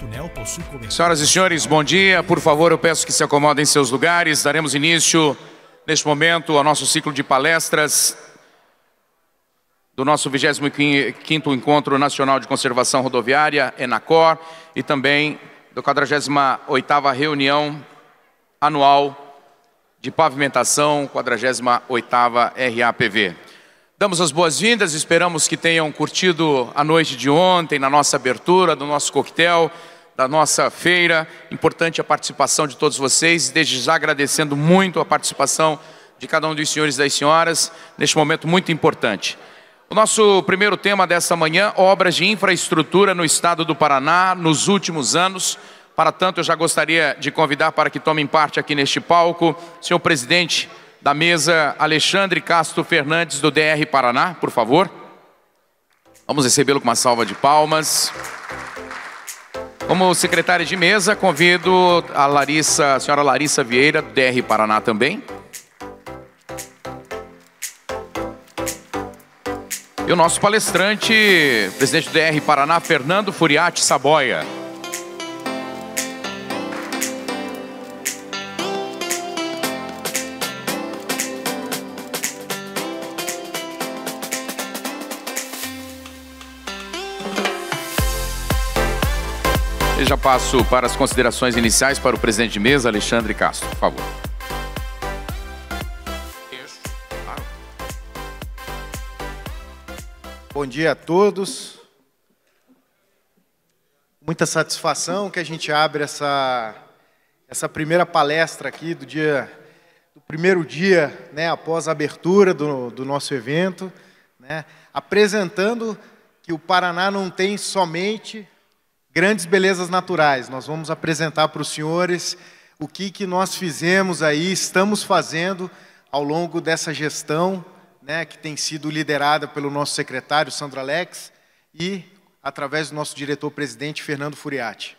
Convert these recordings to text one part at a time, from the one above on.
Tunel possui cobertura. Senhoras e senhores, bom dia. Por favor, eu peço que se acomodem em seus lugares. Daremos início neste momento ao nosso ciclo de palestras do nosso 25º Encontro Nacional de Conservação Rodoviária, ENACOR, e também do 48ª Reunião Anual de Pavimentação, 48ª RAPV. Damos as boas-vindas, esperamos que tenham curtido a noite de ontem, na nossa abertura, do nosso coquetel, da nossa feira. Importante a participação de todos vocês, desde já agradecendo muito a participação de cada um dos senhores e das senhoras neste momento muito importante. O nosso primeiro tema dessa manhã, obras de infraestrutura no estado do Paraná nos últimos anos. Para tanto, eu já gostaria de convidar para que tomem parte aqui neste palco, senhor presidente da mesa, Alexandre Castro Fernandes, do DR Paraná, por favor. Vamos recebê-lo com uma salva de palmas. Como secretária de mesa, convido a Larissa, a senhora Larissa Vieira, DR Paraná também. E o nosso palestrante, presidente do DR Paraná, Fernando Furiati Saboia. Eu já passo para as considerações iniciais para o presidente de mesa, Alexandre Castro, por favor. Bom dia a todos. Muita satisfação que a gente abre essa, essa primeira palestra aqui do dia do primeiro dia, né, após a abertura do, do nosso evento, né, apresentando que o Paraná não tem somente grandes belezas naturais. Nós vamos apresentar para os senhores o que, que nós fizemos aí, estamos fazendo ao longo dessa gestão, né, que tem sido liderada pelo nosso secretário, Sandro Alex, e através do nosso diretor-presidente, Fernando Furiati.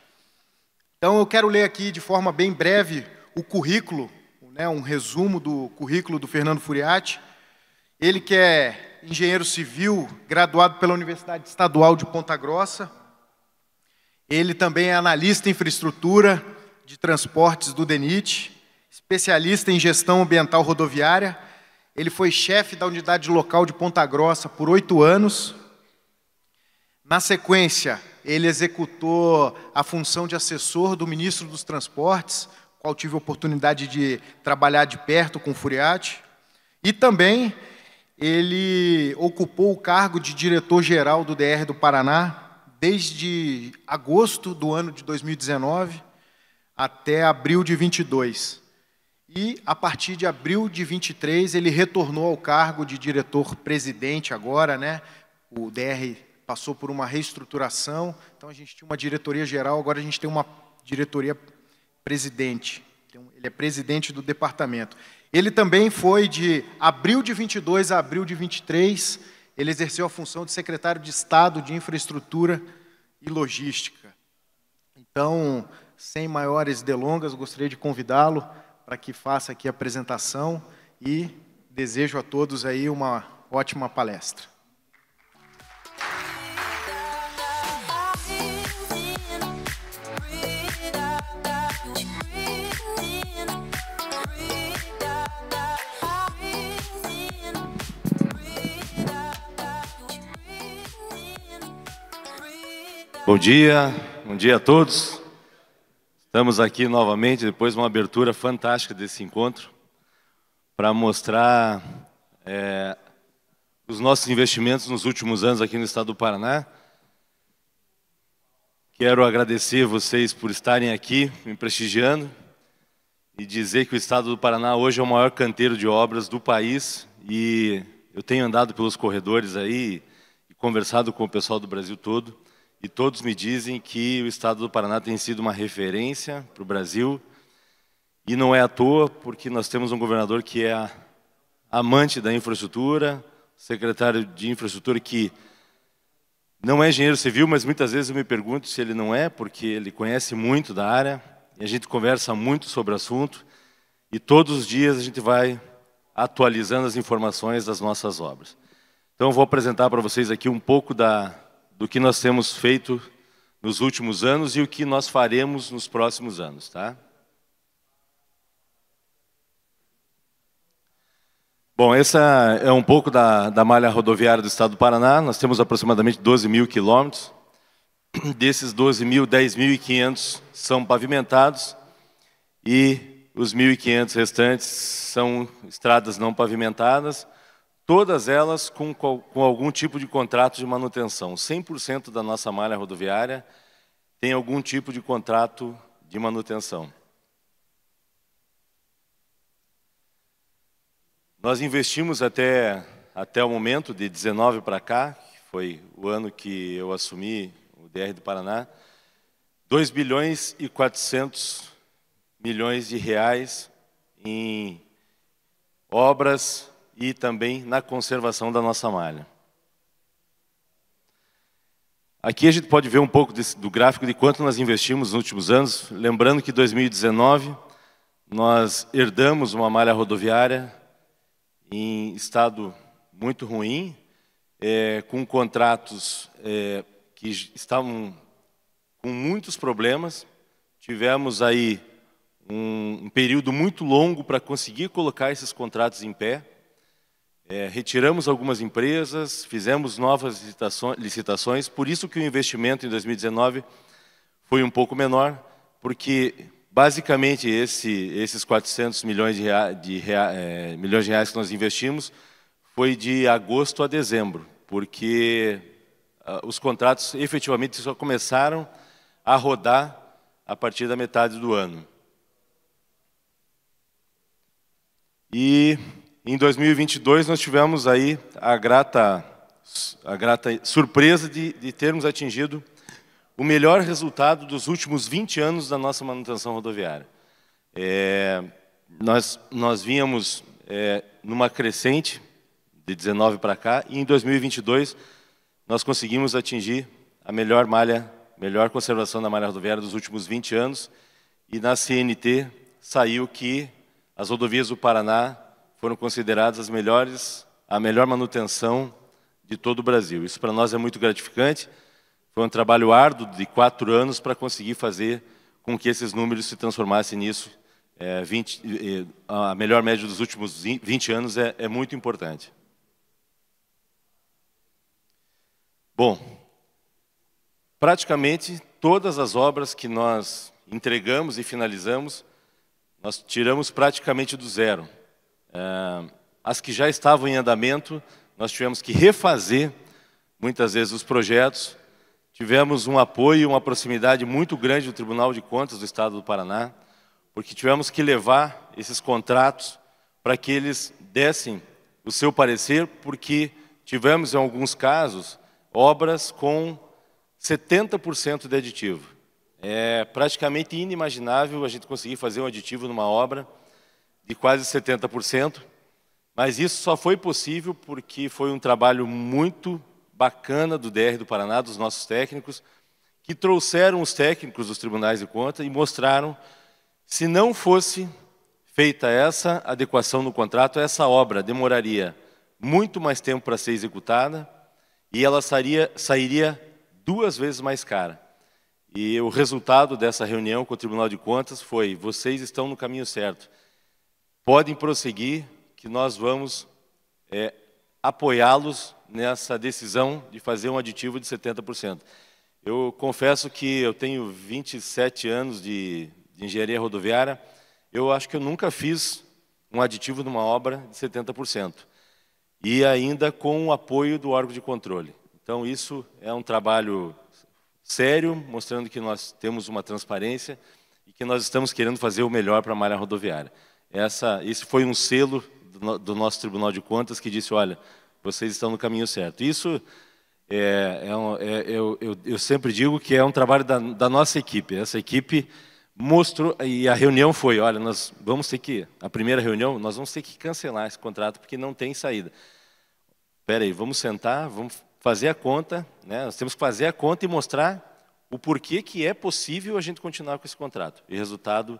Então, eu quero ler aqui de forma bem breve o currículo, né, um resumo do currículo do Fernando Furiati. Ele que é engenheiro civil, graduado pela Universidade Estadual de Ponta Grossa, ele também é analista em infraestrutura de transportes do DENIT, especialista em gestão ambiental rodoviária. Ele foi chefe da unidade local de Ponta Grossa por oito anos. Na sequência, ele executou a função de assessor do ministro dos Transportes, qual tive a oportunidade de trabalhar de perto com o Furiati. E também ele ocupou o cargo de diretor-geral do DR do Paraná desde agosto do ano de 2019 até abril de 22. E a partir de abril de 23 ele retornou ao cargo de diretor presidente agora, né? O DR passou por uma reestruturação, então a gente tinha uma diretoria geral, agora a gente tem uma diretoria presidente. Então, ele é presidente do departamento. Ele também foi de abril de 22 a abril de 23 ele exerceu a função de secretário de Estado de Infraestrutura e Logística. Então, sem maiores delongas, gostaria de convidá-lo para que faça aqui a apresentação e desejo a todos aí uma ótima palestra. Bom dia, bom dia a todos. Estamos aqui novamente, depois de uma abertura fantástica desse encontro, para mostrar é, os nossos investimentos nos últimos anos aqui no estado do Paraná. Quero agradecer vocês por estarem aqui me prestigiando e dizer que o estado do Paraná hoje é o maior canteiro de obras do país e eu tenho andado pelos corredores aí e conversado com o pessoal do Brasil todo e todos me dizem que o estado do Paraná tem sido uma referência para o Brasil. E não é à toa, porque nós temos um governador que é amante da infraestrutura, secretário de infraestrutura que não é engenheiro civil, mas muitas vezes eu me pergunto se ele não é, porque ele conhece muito da área, e a gente conversa muito sobre o assunto, e todos os dias a gente vai atualizando as informações das nossas obras. Então, eu vou apresentar para vocês aqui um pouco da, do que nós temos feito nos últimos anos e o que nós faremos nos próximos anos, tá? Bom, essa é um pouco da, da malha rodoviária do estado do Paraná. Nós temos aproximadamente 12 mil quilômetros. Desses 12 mil, 10.500 são pavimentados e os 1.500 restantes são estradas não pavimentadas todas elas com, com algum tipo de contrato de manutenção. 100% da nossa malha rodoviária tem algum tipo de contrato de manutenção. Nós investimos até, até o momento, de 19 para cá, que foi o ano que eu assumi o DR do Paraná, 2 bilhões e 400 milhões de reais em obras e também na conservação da nossa malha. Aqui a gente pode ver um pouco desse, do gráfico de quanto nós investimos nos últimos anos. Lembrando que em 2019 nós herdamos uma malha rodoviária em estado muito ruim, é, com contratos é, que estavam com muitos problemas. Tivemos aí um, um período muito longo para conseguir colocar esses contratos em pé. É, retiramos algumas empresas, fizemos novas licitações, por isso que o investimento em 2019 foi um pouco menor, porque basicamente esse, esses 400 milhões de, de rea, é, milhões de reais que nós investimos foi de agosto a dezembro, porque uh, os contratos efetivamente só começaram a rodar a partir da metade do ano. E em 2022, nós tivemos aí a grata, a grata surpresa de, de termos atingido o melhor resultado dos últimos 20 anos da nossa manutenção rodoviária. É, nós, nós vínhamos é, numa crescente de 19 para cá, e em 2022 nós conseguimos atingir a melhor malha, melhor conservação da malha rodoviária dos últimos 20 anos, e na CNT saiu que as rodovias do Paraná foram consideradas as melhores, a melhor manutenção de todo o Brasil. Isso para nós é muito gratificante. Foi um trabalho árduo de quatro anos para conseguir fazer com que esses números se transformassem nisso. É, 20, é, a melhor média dos últimos 20 anos é, é muito importante. Bom, praticamente todas as obras que nós entregamos e finalizamos, nós tiramos praticamente do zero. Ah, as que já estavam em andamento, nós tivemos que refazer muitas vezes os projetos. Tivemos um apoio, uma proximidade muito grande do Tribunal de Contas do Estado do Paraná, porque tivemos que levar esses contratos para que eles dessem o seu parecer, porque tivemos, em alguns casos, obras com 70% de aditivo. É praticamente inimaginável a gente conseguir fazer um aditivo numa obra de quase 70%, mas isso só foi possível porque foi um trabalho muito bacana do DR do Paraná, dos nossos técnicos, que trouxeram os técnicos dos tribunais de contas e mostraram se não fosse feita essa adequação no contrato, essa obra demoraria muito mais tempo para ser executada e ela sairia, sairia duas vezes mais cara. E o resultado dessa reunião com o Tribunal de Contas foi: vocês estão no caminho certo. Podem prosseguir, que nós vamos é, apoiá-los nessa decisão de fazer um aditivo de 70%. Eu confesso que eu tenho 27 anos de, de engenharia rodoviária, eu acho que eu nunca fiz um aditivo numa obra de 70%. E ainda com o apoio do órgão de controle. Então, isso é um trabalho sério, mostrando que nós temos uma transparência e que nós estamos querendo fazer o melhor para a malha rodoviária essa, isso foi um selo do nosso Tribunal de Contas que disse, olha, vocês estão no caminho certo. Isso é, é, um, é eu, eu, eu, sempre digo que é um trabalho da, da, nossa equipe. Essa equipe mostrou, e a reunião foi, olha, nós vamos ter que, a primeira reunião, nós vamos ter que cancelar esse contrato porque não tem saída. Espera aí, vamos sentar, vamos fazer a conta, né? nós temos que fazer a conta e mostrar o porquê que é possível a gente continuar com esse contrato. E o resultado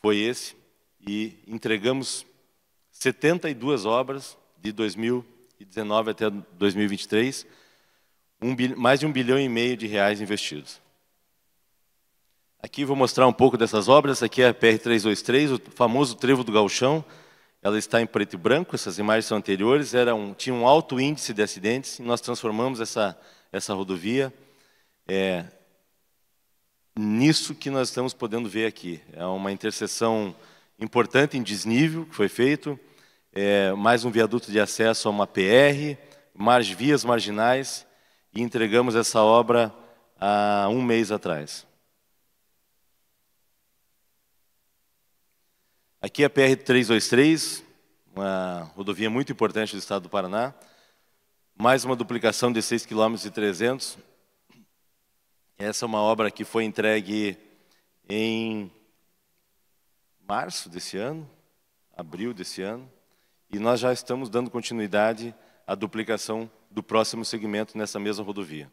foi esse e entregamos 72 obras de 2019 até 2023, um, mais de um bilhão e meio de reais investidos. Aqui vou mostrar um pouco dessas obras. Essa aqui é a PR-323, o famoso Trevo do Galchão. Ela está em preto e branco, essas imagens são anteriores. Era um, tinha um alto índice de acidentes e nós transformamos essa, essa rodovia é, nisso que nós estamos podendo ver aqui. É uma interseção importante em desnível que foi feito, é, mais um viaduto de acesso a uma PR, mais vias marginais, e entregamos essa obra há um mês atrás. Aqui é a PR-323, uma rodovia muito importante do estado do Paraná, mais uma duplicação de 6 km e Essa é uma obra que foi entregue em março desse ano, abril desse ano, e nós já estamos dando continuidade à duplicação do próximo segmento nessa mesma rodovia.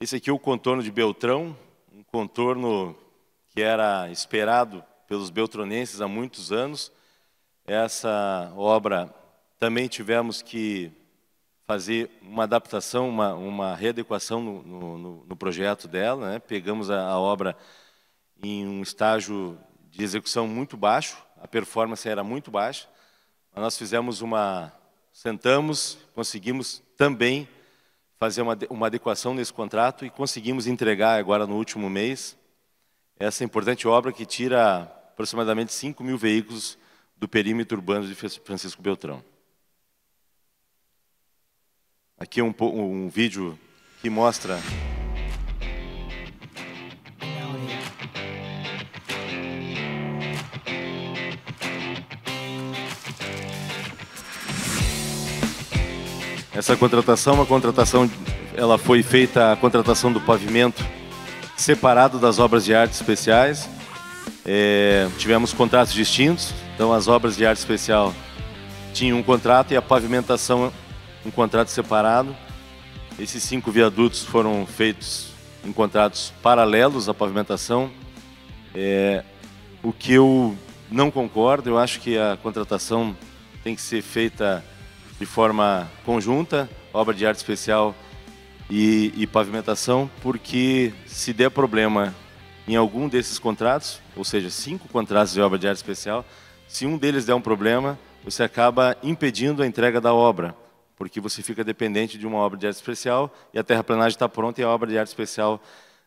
Esse aqui é o contorno de Beltrão, um contorno que era esperado pelos beltronenses há muitos anos. Essa obra também tivemos que fazer uma adaptação, uma, uma readequação no, no, no projeto dela. Né? Pegamos a, a obra em um estágio de execução muito baixo, a performance era muito baixa. Mas nós fizemos uma, sentamos, conseguimos também fazer uma, uma adequação nesse contrato e conseguimos entregar agora no último mês essa importante obra que tira aproximadamente 5 mil veículos do perímetro urbano de Francisco Beltrão. Aqui é um, um vídeo que mostra Essa contratação, é uma contratação, ela foi feita a contratação do pavimento separado das obras de arte especiais. É, tivemos contratos distintos, então as obras de arte especial tinham um contrato e a pavimentação um contrato separado. Esses cinco viadutos foram feitos em contratos paralelos à pavimentação. É, o que eu não concordo, eu acho que a contratação tem que ser feita de forma conjunta, obra de arte especial e, e pavimentação, porque se der problema em algum desses contratos, ou seja, cinco contratos de obra de arte especial, se um deles der um problema, você acaba impedindo a entrega da obra, porque você fica dependente de uma obra de arte especial e a terraplanagem está pronta e a obra de arte especial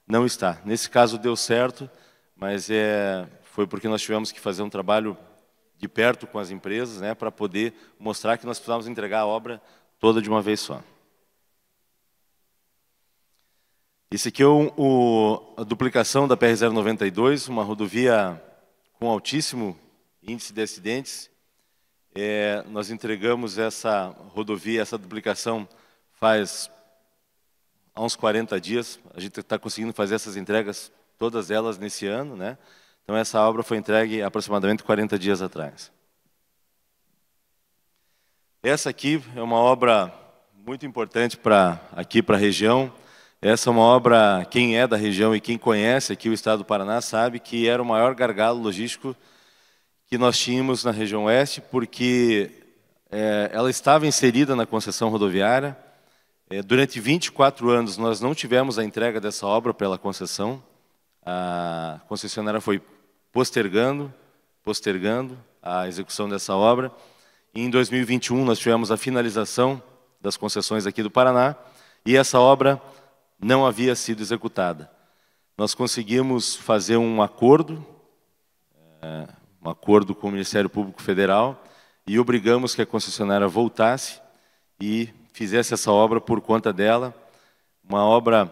não está. Nesse caso deu certo, mas é, foi porque nós tivemos que fazer um trabalho de perto com as empresas, né, para poder mostrar que nós precisávamos entregar a obra toda de uma vez só. Esse aqui é o, o, a duplicação da PR-092, uma rodovia com altíssimo índice de acidentes. É, nós entregamos essa rodovia, essa duplicação, faz há uns 40 dias. A gente está conseguindo fazer essas entregas, todas elas, nesse ano. Né? Então, essa obra foi entregue aproximadamente 40 dias atrás. Essa aqui é uma obra muito importante para aqui para a região. Essa é uma obra, quem é da região e quem conhece aqui o estado do Paraná sabe que era o maior gargalo logístico que nós tínhamos na região oeste, porque é, ela estava inserida na concessão rodoviária. É, durante 24 anos nós não tivemos a entrega dessa obra pela concessão. A concessionária foi postergando, postergando a execução dessa obra. E em 2021 nós tivemos a finalização das concessões aqui do Paraná e essa obra não havia sido executada. Nós conseguimos fazer um acordo, é, um acordo com o Ministério Público Federal e obrigamos que a concessionária voltasse e fizesse essa obra por conta dela, uma obra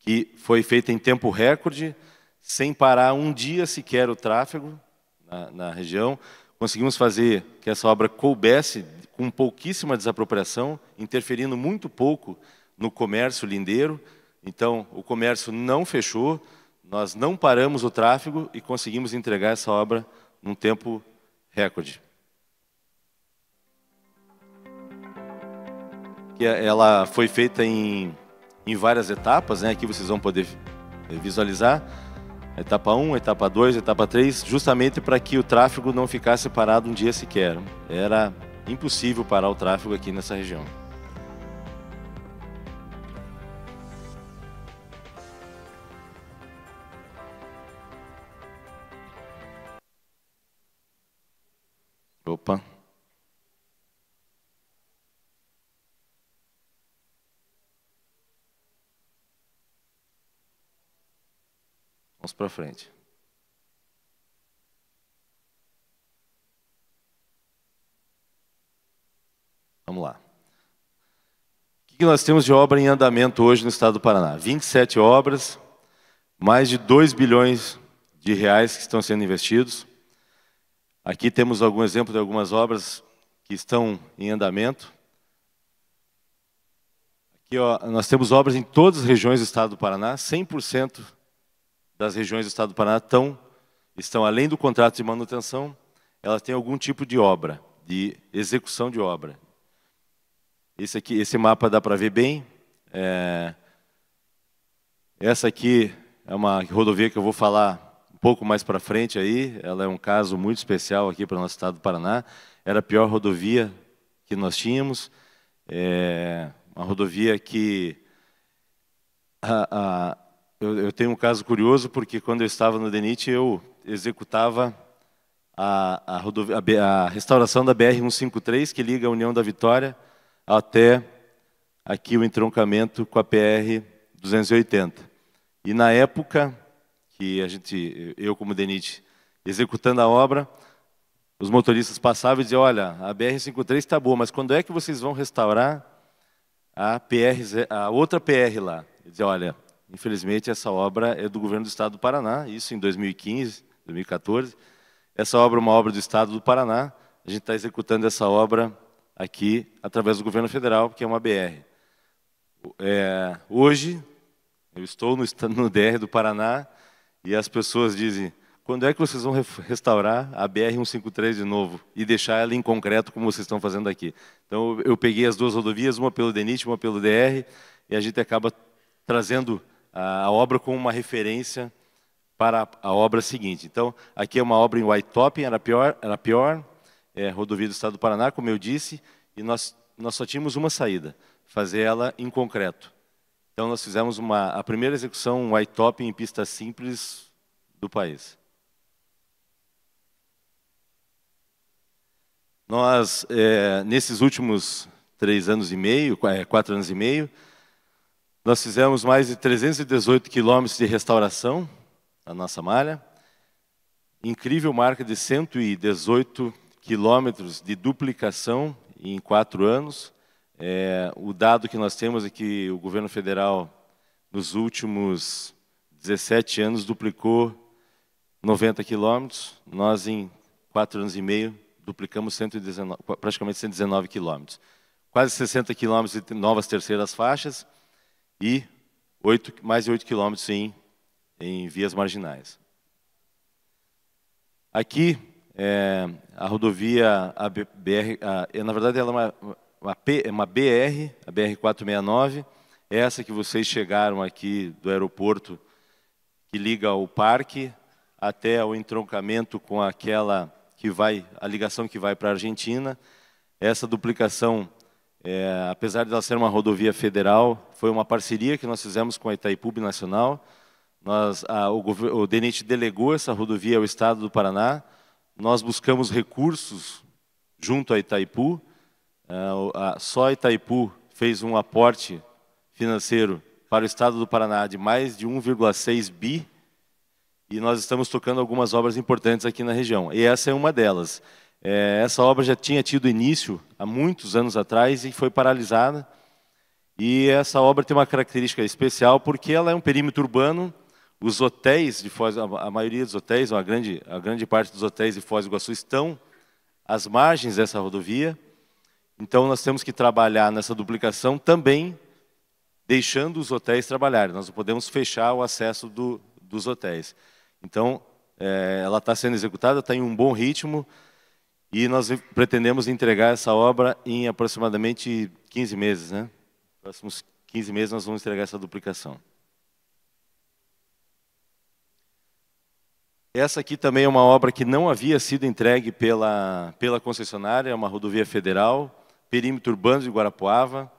que foi feita em tempo recorde, sem parar um dia sequer o tráfego na, na região. Conseguimos fazer que essa obra coubesse com pouquíssima desapropriação, interferindo muito pouco no comércio lindeiro. Então, o comércio não fechou, nós não paramos o tráfego e conseguimos entregar essa obra num tempo recorde. É, ela foi feita em, em várias etapas, né? aqui vocês vão poder eh, visualizar etapa 1, etapa 2, etapa 3, justamente para que o tráfego não ficasse parado um dia sequer. Era impossível parar o tráfego aqui nessa região. Opa. Vamos para frente. Vamos lá. O que nós temos de obra em andamento hoje no estado do Paraná? 27 obras, mais de 2 bilhões de reais que estão sendo investidos. Aqui temos algum exemplo de algumas obras que estão em andamento. Aqui ó, nós temos obras em todas as regiões do estado do Paraná, 100% das regiões do Estado do Paraná estão, estão além do contrato de manutenção, elas têm algum tipo de obra, de execução de obra. Esse aqui, esse mapa dá para ver bem. É, essa aqui é uma rodovia que eu vou falar um pouco mais para frente aí. Ela é um caso muito especial aqui para o nosso estado do Paraná. Era a pior rodovia que nós tínhamos. É uma rodovia que a, a, eu, eu, tenho um caso curioso, porque quando eu estava no DENIT, eu executava a, a, a restauração da BR-153, que liga a União da Vitória até aqui o entroncamento com a PR-280. E na época que a gente, eu como DENIT, executando a obra, os motoristas passavam e diziam, olha, a BR-53 está boa, mas quando é que vocês vão restaurar a, PR, a outra PR lá? Eu dizia, olha, Infelizmente, essa obra é do governo do Estado do Paraná, isso em 2015, 2014. Essa obra é uma obra do Estado do Paraná. A gente está executando essa obra aqui através do governo federal, porque é uma BR. É, hoje, eu estou no, no DR do Paraná e as pessoas dizem: quando é que vocês vão restaurar a BR-153 de novo e deixar ela em concreto, como vocês estão fazendo aqui? Então, eu peguei as duas rodovias, uma pelo DENIT, uma pelo DR, e a gente acaba trazendo a obra como uma referência para a obra seguinte. Então, aqui é uma obra em top, era pior, era pior é, rodovia do Estado do Paraná, como eu disse, e nós, nós só tínhamos uma saída, fazer ela em concreto. Então, nós fizemos uma, a primeira execução white top em pista simples do país. Nós, é, nesses últimos três anos e meio, é, quatro anos e meio, nós fizemos mais de 318 quilômetros de restauração na nossa malha. Incrível marca de 118 quilômetros de duplicação em quatro anos. É, o dado que nós temos é que o governo federal, nos últimos 17 anos, duplicou 90 quilômetros. Nós, em quatro anos e meio, duplicamos 119, praticamente 119 quilômetros. Quase 60 quilômetros de novas terceiras faixas e 8, mais de 8 quilômetros em, em vias marginais. Aqui, é, a rodovia a BR, a, é, na verdade ela é uma, uma, é uma BR, a BR-469, é essa que vocês chegaram aqui do aeroporto, que liga o parque até o entroncamento com aquela que vai, a ligação que vai para a Argentina. Essa duplicação, é, apesar de ela ser uma rodovia federal, foi uma parceria que nós fizemos com a Itaipu Nacional. Nós, a, o, o DENIT delegou essa rodovia ao Estado do Paraná. Nós buscamos recursos junto à Itaipu. A, é, a, só a Itaipu fez um aporte financeiro para o Estado do Paraná de mais de 1,6 bi e nós estamos tocando algumas obras importantes aqui na região. E essa é uma delas. É, essa obra já tinha tido início há muitos anos atrás e foi paralisada. E essa obra tem uma característica especial porque ela é um perímetro urbano. Os hotéis de Foz, a maioria dos hotéis, ou a grande, a grande parte dos hotéis de Foz do Iguaçu estão às margens dessa rodovia. Então nós temos que trabalhar nessa duplicação também, deixando os hotéis trabalharem. Nós não podemos fechar o acesso do, dos hotéis. Então é, ela está sendo executada, está em um bom ritmo. E nós pretendemos entregar essa obra em aproximadamente 15 meses, né? próximos 15 meses nós vamos entregar essa duplicação. Essa aqui também é uma obra que não havia sido entregue pela, pela concessionária, é uma rodovia federal, perímetro urbano de Guarapuava,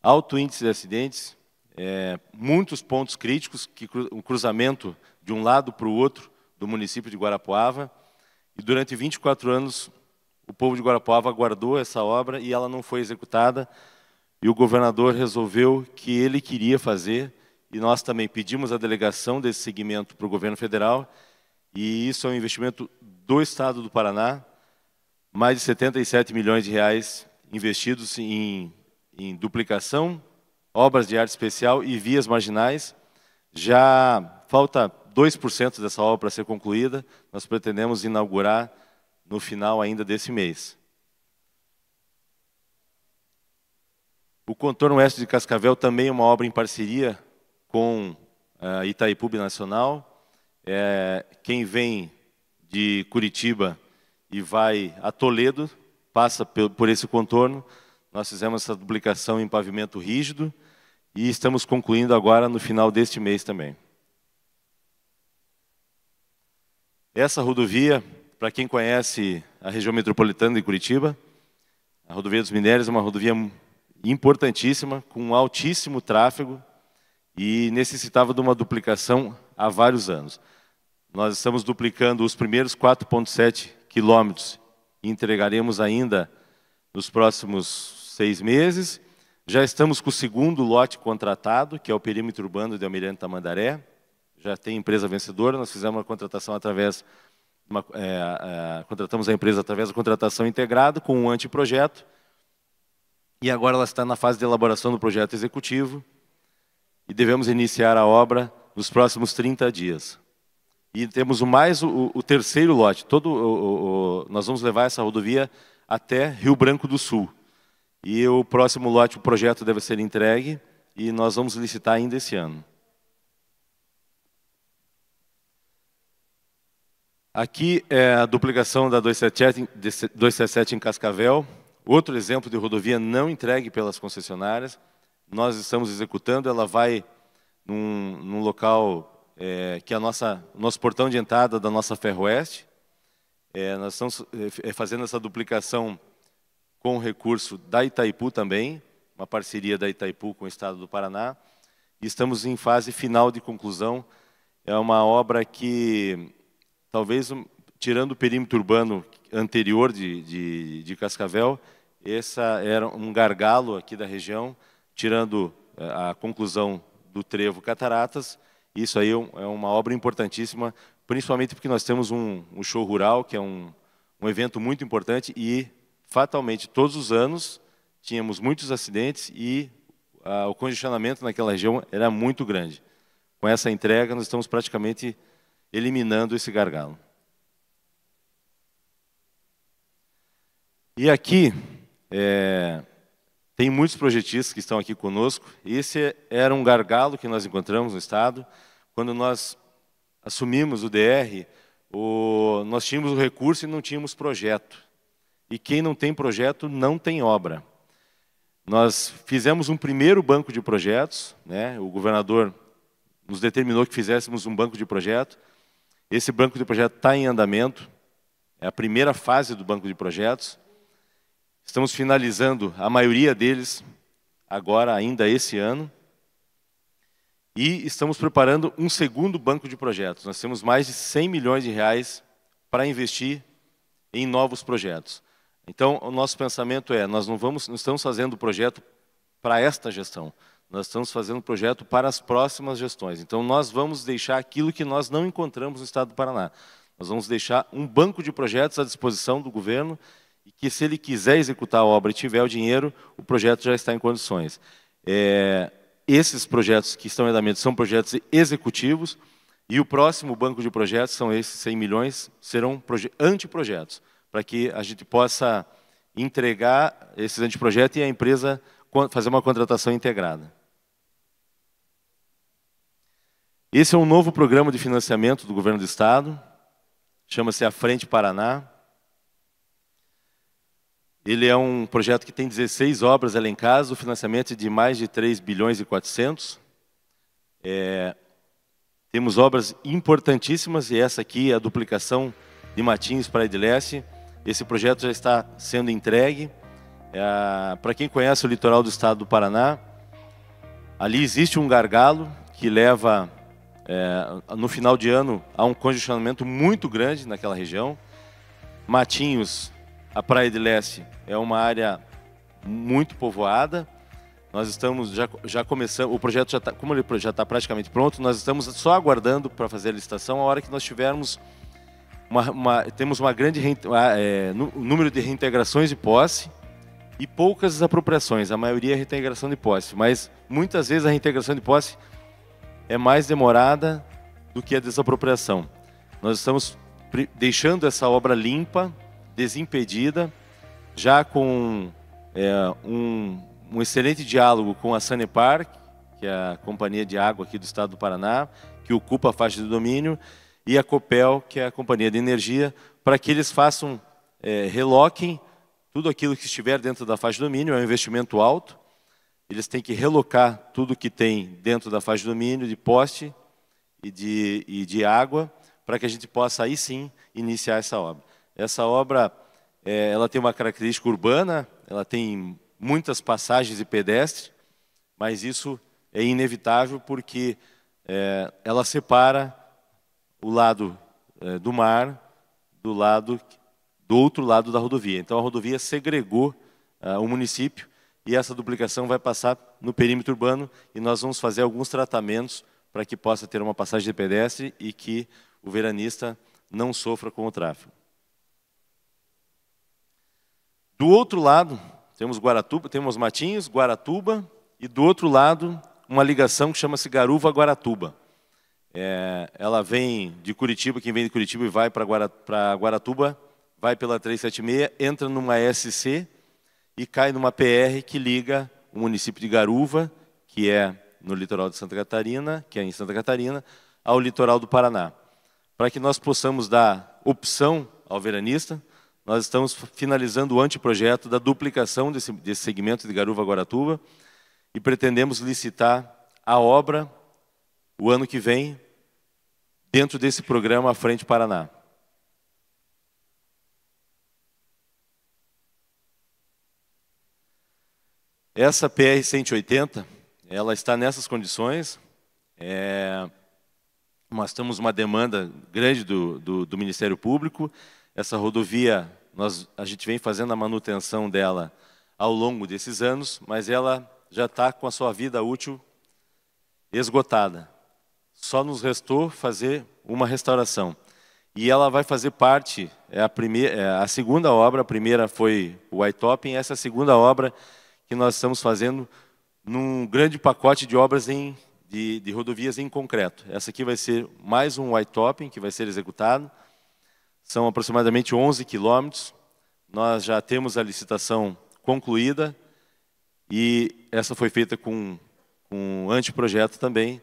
alto índice de acidentes, é, muitos pontos críticos, que um cruzamento de um lado para o outro do município de Guarapuava, e durante 24 anos o povo de Guarapuava aguardou essa obra e ela não foi executada, e o governador resolveu que ele queria fazer, e nós também pedimos a delegação desse segmento para o governo federal, e isso é um investimento do Estado do Paraná, mais de 77 milhões de reais investidos em, em duplicação, obras de arte especial e vias marginais. Já falta 2% dessa obra para ser concluída, nós pretendemos inaugurar no final ainda desse mês. O Contorno Oeste de Cascavel também é uma obra em parceria com a ah, Itaipu Nacional. É, quem vem de Curitiba e vai a Toledo, passa por esse contorno. Nós fizemos essa duplicação em pavimento rígido e estamos concluindo agora no final deste mês também. Essa rodovia, para quem conhece a região metropolitana de Curitiba, a rodovia dos Minérios é uma rodovia importantíssima, com um altíssimo tráfego e necessitava de uma duplicação há vários anos. Nós estamos duplicando os primeiros 4,7 quilômetros e entregaremos ainda nos próximos seis meses. Já estamos com o segundo lote contratado, que é o perímetro urbano de Almirante Tamandaré. Já tem empresa vencedora, nós fizemos a contratação através uma, é, é, contratamos a empresa através da contratação integrada com um anteprojeto e agora ela está na fase de elaboração do projeto executivo e devemos iniciar a obra nos próximos 30 dias. E temos mais o, o terceiro lote. Todo o, o, nós vamos levar essa rodovia até Rio Branco do Sul. E o próximo lote, o projeto deve ser entregue e nós vamos licitar ainda esse ano. Aqui é a duplicação da 277 em Cascavel. Outro exemplo de rodovia não entregue pelas concessionárias, nós estamos executando, ela vai num, num local é, que é o nosso portão de entrada da nossa Ferroeste. É, nós estamos é, é, fazendo essa duplicação com o recurso da Itaipu também, uma parceria da Itaipu com o Estado do Paraná. E estamos em fase final de conclusão. É uma obra que, talvez, tirando o perímetro urbano anterior de, de, de Cascavel, essa era um gargalo aqui da região, tirando eh, a conclusão do trevo Cataratas. Isso aí é, é uma obra importantíssima, principalmente porque nós temos um, um show rural, que é um, um evento muito importante e, fatalmente, todos os anos tínhamos muitos acidentes e ah, o congestionamento naquela região era muito grande. Com essa entrega, nós estamos praticamente eliminando esse gargalo. E aqui é, tem muitos projetistas que estão aqui conosco. Esse era um gargalo que nós encontramos no Estado. Quando nós assumimos o DR, o, nós tínhamos o recurso e não tínhamos projeto. E quem não tem projeto não tem obra. Nós fizemos um primeiro banco de projetos, né? o governador nos determinou que fizéssemos um banco de projeto. Esse banco de projeto está em andamento, é a primeira fase do banco de projetos. Estamos finalizando a maioria deles agora, ainda esse ano. E estamos preparando um segundo banco de projetos. Nós temos mais de 100 milhões de reais para investir em novos projetos. Então, o nosso pensamento é, nós não, vamos, não estamos fazendo o projeto para esta gestão, nós estamos fazendo o projeto para as próximas gestões. Então, nós vamos deixar aquilo que nós não encontramos no Estado do Paraná. Nós vamos deixar um banco de projetos à disposição do governo e que se ele quiser executar a obra e tiver o dinheiro, o projeto já está em condições. É, esses projetos que estão em andamento são projetos executivos e o próximo banco de projetos são esses 100 milhões, serão anteprojetos, para que a gente possa entregar esses anteprojetos e a empresa fazer uma contratação integrada. Esse é um novo programa de financiamento do Governo do Estado, chama-se A Frente Paraná. Ele é um projeto que tem 16 obras em casa, o financiamento é de mais de 3 bilhões e 400. É, temos obras importantíssimas, e essa aqui é a duplicação de Matins para Edileste. Esse projeto já está sendo entregue. É, para quem conhece o litoral do estado do Paraná, ali existe um gargalo que leva, é, no final de ano, a um congestionamento muito grande naquela região. Matinhos a Praia de Leste é uma área muito povoada. Nós estamos já, já o projeto já tá, como ele já está praticamente pronto, nós estamos só aguardando para fazer a licitação a hora que nós tivermos uma, uma temos uma grande ah, é, número de reintegrações de posse e poucas apropriações, a maioria é reintegração de posse, mas muitas vezes a reintegração de posse é mais demorada do que a desapropriação. Nós estamos deixando essa obra limpa desimpedida, já com é, um, um, excelente diálogo com a Sanepar, que é a companhia de água aqui do estado do Paraná, que ocupa a faixa de domínio, e a Copel, que é a companhia de energia, para que eles façam, é, reloquem tudo aquilo que estiver dentro da faixa de domínio, é um investimento alto, eles têm que relocar tudo que tem dentro da faixa de domínio, de poste e de, e de água, para que a gente possa aí sim iniciar essa obra. Essa obra é, ela tem uma característica urbana, ela tem muitas passagens de pedestre, mas isso é inevitável porque é, ela separa o lado é, do mar do lado do outro lado da rodovia. Então a rodovia segregou ah, o município e essa duplicação vai passar no perímetro urbano e nós vamos fazer alguns tratamentos para que possa ter uma passagem de pedestre e que o veranista não sofra com o tráfego. Do outro lado, temos Guaratuba, temos Matinhos, Guaratuba, e do outro lado, uma ligação que chama-se Garuva-Guaratuba. É, ela vem de Curitiba, quem vem de Curitiba e vai para Guaratuba, Guaratuba, vai pela 376, entra numa SC e cai numa PR que liga o município de Garuva, que é no litoral de Santa Catarina, que é em Santa Catarina, ao litoral do Paraná. Para que nós possamos dar opção ao veranista, nós estamos finalizando o anteprojeto da duplicação desse, desse segmento de Garuva-Guaratuba e pretendemos licitar a obra o ano que vem dentro desse programa Frente Paraná. Essa PR-180, ela está nessas condições. É, nós temos uma demanda grande do, do, do Ministério Público. Essa rodovia nós, a gente vem fazendo a manutenção dela ao longo desses anos, mas ela já está com a sua vida útil esgotada. Só nos restou fazer uma restauração. E ela vai fazer parte, é a, primeira, é a segunda obra, a primeira foi o White Topping, essa é a segunda obra que nós estamos fazendo num grande pacote de obras em, de, de rodovias em concreto. Essa aqui vai ser mais um White Topping que vai ser executado. São aproximadamente 11 quilômetros. Nós já temos a licitação concluída e essa foi feita com, um anteprojeto também.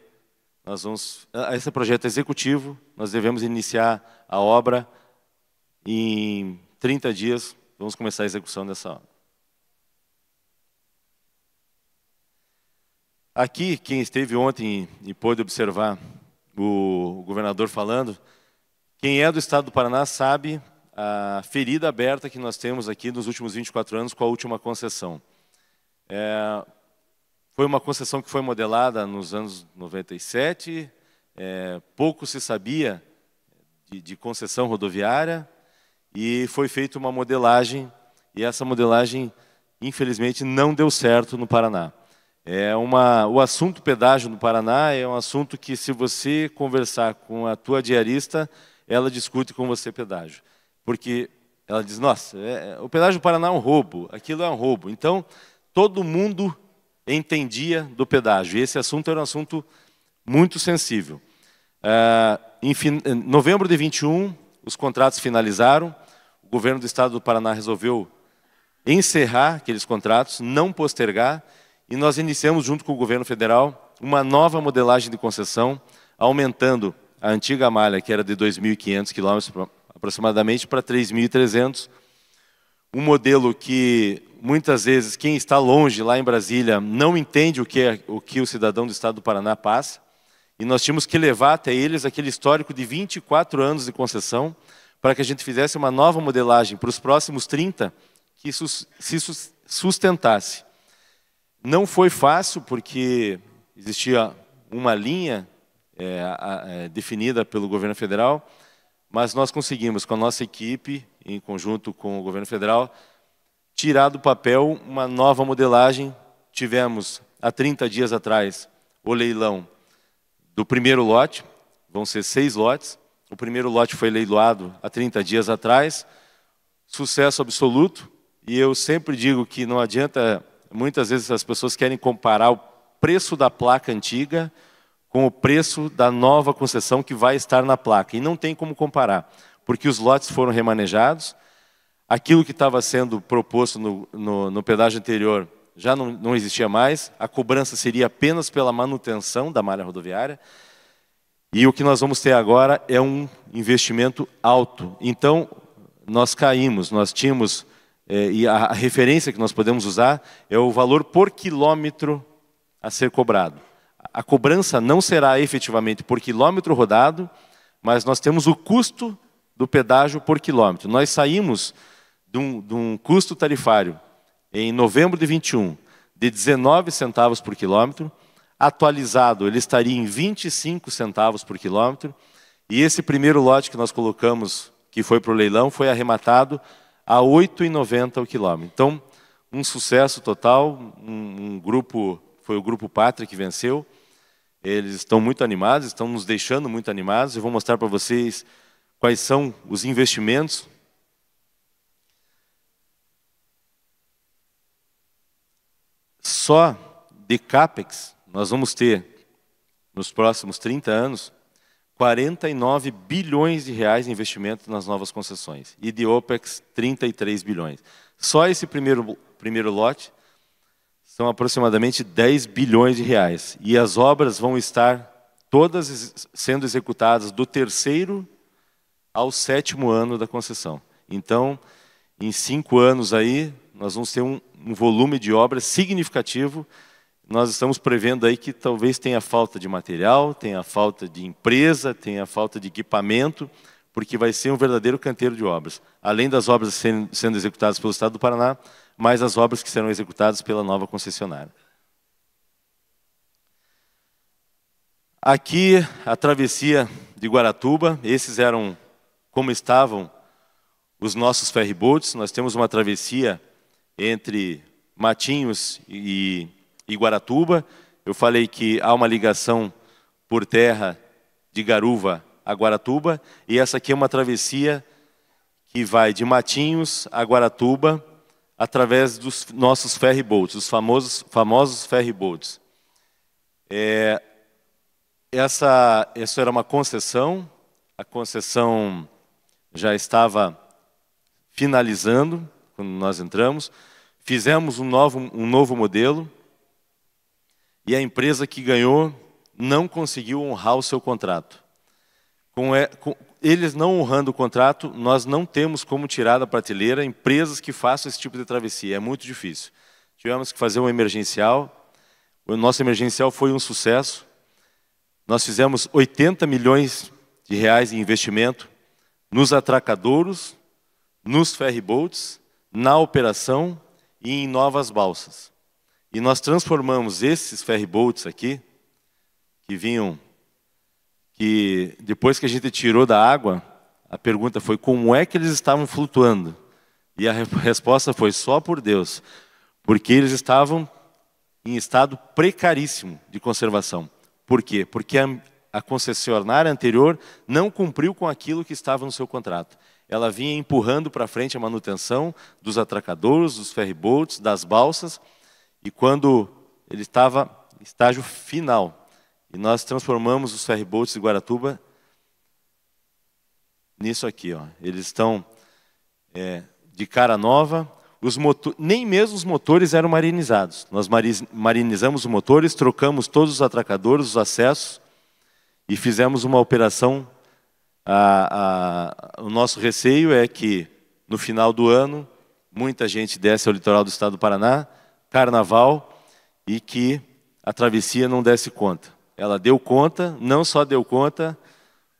Nós vamos, esse é projeto é executivo, nós devemos iniciar a obra em 30 dias, vamos começar a execução dessa obra. Aqui, quem esteve ontem e pôde observar o governador falando, quem é do estado do Paraná sabe a ferida aberta que nós temos aqui nos últimos 24 anos com a última concessão. É, foi uma concessão que foi modelada nos anos 97, é, pouco se sabia de, de concessão rodoviária, e foi feita uma modelagem, e essa modelagem, infelizmente, não deu certo no Paraná. É uma, o assunto pedágio no Paraná é um assunto que, se você conversar com a tua diarista, ela discute com você pedágio. Porque ela diz, nossa, é, é, o pedágio do Paraná é um roubo, aquilo é um roubo. Então, todo mundo entendia do pedágio. E esse assunto era um assunto muito sensível. Ah, em, fin... em novembro de 21, os contratos finalizaram. O governo do estado do Paraná resolveu encerrar aqueles contratos, não postergar, e nós iniciamos, junto com o governo federal, uma nova modelagem de concessão, aumentando a antiga malha, que era de 2.500 quilômetros aproximadamente, para 3.300. Um modelo que muitas vezes quem está longe lá em Brasília não entende o que, é, o, que o cidadão do estado do Paraná passa. E nós tínhamos que levar até eles aquele histórico de 24 anos de concessão para que a gente fizesse uma nova modelagem para os próximos 30 que isso se sustentasse. Não foi fácil, porque existia uma linha é, é, definida pelo governo federal, mas nós conseguimos, com a nossa equipe, em conjunto com o governo federal, tirar do papel uma nova modelagem. Tivemos, há 30 dias atrás, o leilão do primeiro lote, vão ser seis lotes. O primeiro lote foi leiloado há 30 dias atrás, sucesso absoluto, e eu sempre digo que não adianta, muitas vezes as pessoas querem comparar o preço da placa antiga com o preço da nova concessão que vai estar na placa. E não tem como comparar, porque os lotes foram remanejados, aquilo que estava sendo proposto no, no, no pedágio anterior já não, não, existia mais, a cobrança seria apenas pela manutenção da malha rodoviária, e o que nós vamos ter agora é um investimento alto. Então, nós caímos, nós tínhamos, eh, e a, a referência que nós podemos usar é o valor por quilômetro a ser cobrado a cobrança não será efetivamente por quilômetro rodado, mas nós temos o custo do pedágio por quilômetro. Nós saímos de um, de um custo tarifário em novembro de 21 de 19 centavos por quilômetro, atualizado ele estaria em 25 centavos por quilômetro, e esse primeiro lote que nós colocamos, que foi para o leilão, foi arrematado a 8,90 o quilômetro. Então, um sucesso total, um, um grupo, foi o grupo Pátria que venceu, eles estão muito animados, estão nos deixando muito animados. Eu vou mostrar para vocês quais são os investimentos. Só de CAPEX, nós vamos ter, nos próximos 30 anos, 49 bilhões de reais de investimento nas novas concessões. E de OPEX, 33 bilhões. Só esse primeiro, primeiro lote são aproximadamente 10 bilhões de reais. E as obras vão estar todas sendo executadas do terceiro ao sétimo ano da concessão. Então, em cinco anos aí, nós vamos ter um, um volume de obras significativo. Nós estamos prevendo aí que talvez tenha falta de material, tenha falta de empresa, tenha falta de equipamento, porque vai ser um verdadeiro canteiro de obras. Além das obras sendo, sendo executadas pelo Estado do Paraná, mais as obras que serão executadas pela nova concessionária. Aqui a travessia de Guaratuba, esses eram como estavam os nossos ferryboats. Nós temos uma travessia entre Matinhos e, e Guaratuba. Eu falei que há uma ligação por terra de Garuva a Guaratuba, e essa aqui é uma travessia que vai de Matinhos a Guaratuba, através dos nossos ferryboats, os famosos, famosos ferryboats. É, essa, essa era uma concessão, a concessão já estava finalizando quando nós entramos. Fizemos um novo, um novo modelo e a empresa que ganhou não conseguiu honrar o seu contrato. Com, é, eles não honrando o contrato, nós não temos como tirar da prateleira empresas que façam esse tipo de travessia. É muito difícil. Tivemos que fazer um emergencial. O nosso emergencial foi um sucesso. Nós fizemos 80 milhões de reais em investimento nos atracadouros, nos ferryboats, na operação e em novas balsas. E nós transformamos esses ferryboats aqui, que vinham que depois que a gente tirou da água, a pergunta foi como é que eles estavam flutuando? E a resposta foi só por Deus, porque eles estavam em estado precaríssimo de conservação. Por quê? Porque a, a concessionária anterior não cumpriu com aquilo que estava no seu contrato. Ela vinha empurrando para frente a manutenção dos atracadores, dos ferryboats, das balsas, e quando ele estava estágio final e nós transformamos os ferryboats de Guaratuba nisso aqui. Ó. Eles estão é, de cara nova. Os motor... Nem mesmo os motores eram marinizados. Nós marinizamos os motores, trocamos todos os atracadores, os acessos e fizemos uma operação. A, a... O nosso receio é que, no final do ano, muita gente desce ao litoral do estado do Paraná, carnaval, e que a travessia não desse conta. Ela deu conta, não só deu conta,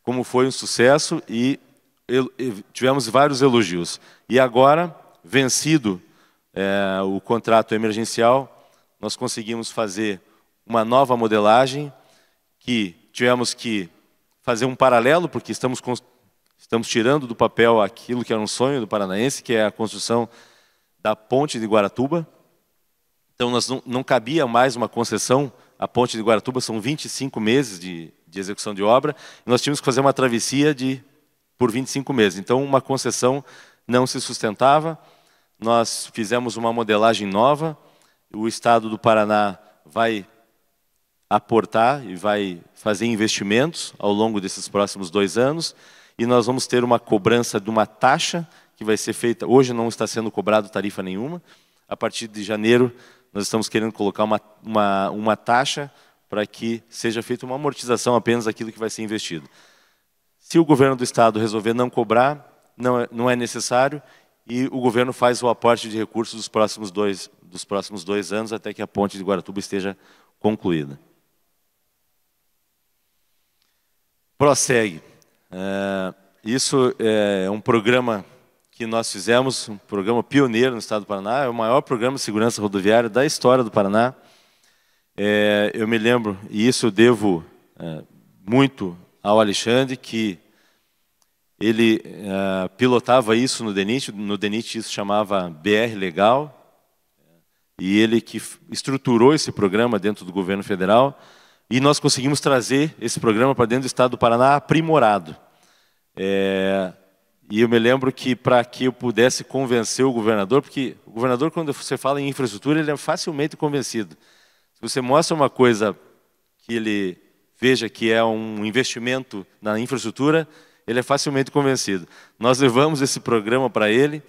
como foi um sucesso e tivemos vários elogios. E agora, vencido é, o contrato emergencial, nós conseguimos fazer uma nova modelagem que tivemos que fazer um paralelo, porque estamos, estamos tirando do papel aquilo que era um sonho do paranaense, que é a construção da ponte de Guaratuba. Então, nós não, não cabia mais uma concessão a ponte de Guaratuba, são 25 meses de, de execução de obra, e nós tínhamos que fazer uma travessia de por 25 meses. Então, uma concessão não se sustentava, nós fizemos uma modelagem nova, o Estado do Paraná vai aportar e vai fazer investimentos ao longo desses próximos dois anos, e nós vamos ter uma cobrança de uma taxa que vai ser feita, hoje não está sendo cobrado tarifa nenhuma, a partir de janeiro nós estamos querendo colocar uma, uma, uma taxa para que seja feita uma amortização apenas daquilo que vai ser investido. Se o governo do Estado resolver não cobrar, não é, não é necessário, e o governo faz o aporte de recursos dos próximos dois, dos próximos dois anos até que a ponte de Guaratuba esteja concluída. Prossegue. É, isso é um programa que nós fizemos, um programa pioneiro no estado do Paraná, é o maior programa de segurança rodoviária da história do Paraná. É, eu me lembro, e isso eu devo é, muito ao Alexandre, que ele é, pilotava isso no DENIT, no DENIT isso chamava BR Legal, e ele que estruturou esse programa dentro do governo federal, e nós conseguimos trazer esse programa para dentro do estado do Paraná aprimorado. É, e eu me lembro que para que eu pudesse convencer o governador, porque o governador, quando você fala em infraestrutura, ele é facilmente convencido. Se você mostra uma coisa que ele veja que é um investimento na infraestrutura, ele é facilmente convencido. Nós levamos esse programa para ele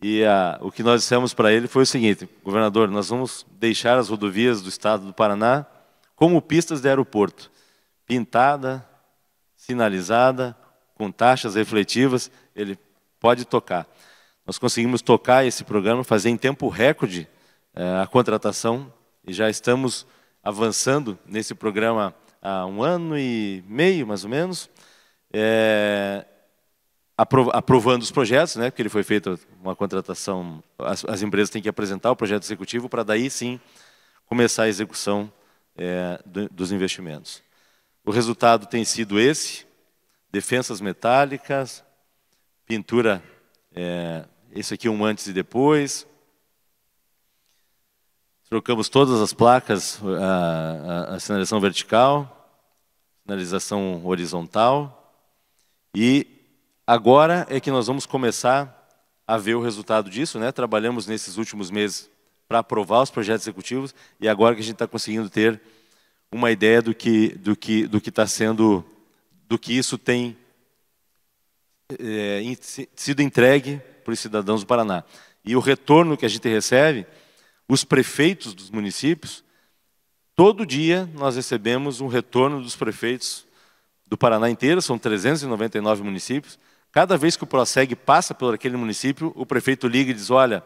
e a, o que nós dissemos para ele foi o seguinte: governador, nós vamos deixar as rodovias do estado do Paraná como pistas de aeroporto, pintada, sinalizada, com taxas refletivas, ele pode tocar. Nós conseguimos tocar esse programa, fazer em tempo recorde eh, a contratação e já estamos avançando nesse programa há um ano e meio, mais ou menos, é, aprovando os projetos, né, porque ele foi feito uma contratação, as, as empresas têm que apresentar o projeto executivo para daí sim começar a execução é, do, dos investimentos. O resultado tem sido esse, defensas metálicas, pintura, é, esse aqui um antes e depois. Trocamos todas as placas, a, a, a sinalização vertical, sinalização horizontal. E agora é que nós vamos começar a ver o resultado disso. Né? Trabalhamos nesses últimos meses para aprovar os projetos executivos e agora que a gente está conseguindo ter uma ideia do que do que do que está sendo do que isso tem é, sido entregue para os cidadãos do Paraná. E o retorno que a gente recebe, os prefeitos dos municípios, todo dia nós recebemos um retorno dos prefeitos do Paraná inteiro, são 399 municípios. Cada vez que o PROSEG passa por aquele município, o prefeito liga e diz: Olha,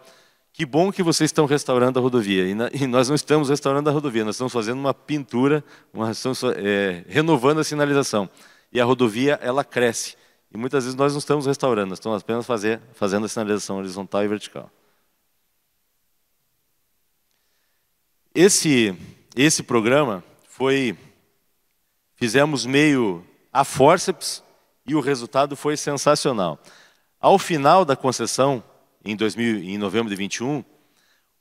que bom que vocês estão restaurando a rodovia. E, na, e nós não estamos restaurando a rodovia, nós estamos fazendo uma pintura, uma, estamos é, renovando a sinalização e a rodovia ela cresce. E muitas vezes nós não estamos restaurando, estamos apenas fazer, fazendo a sinalização horizontal e vertical. Esse, esse programa foi. Fizemos meio a forceps e o resultado foi sensacional. Ao final da concessão, em, 2000, em novembro de 21,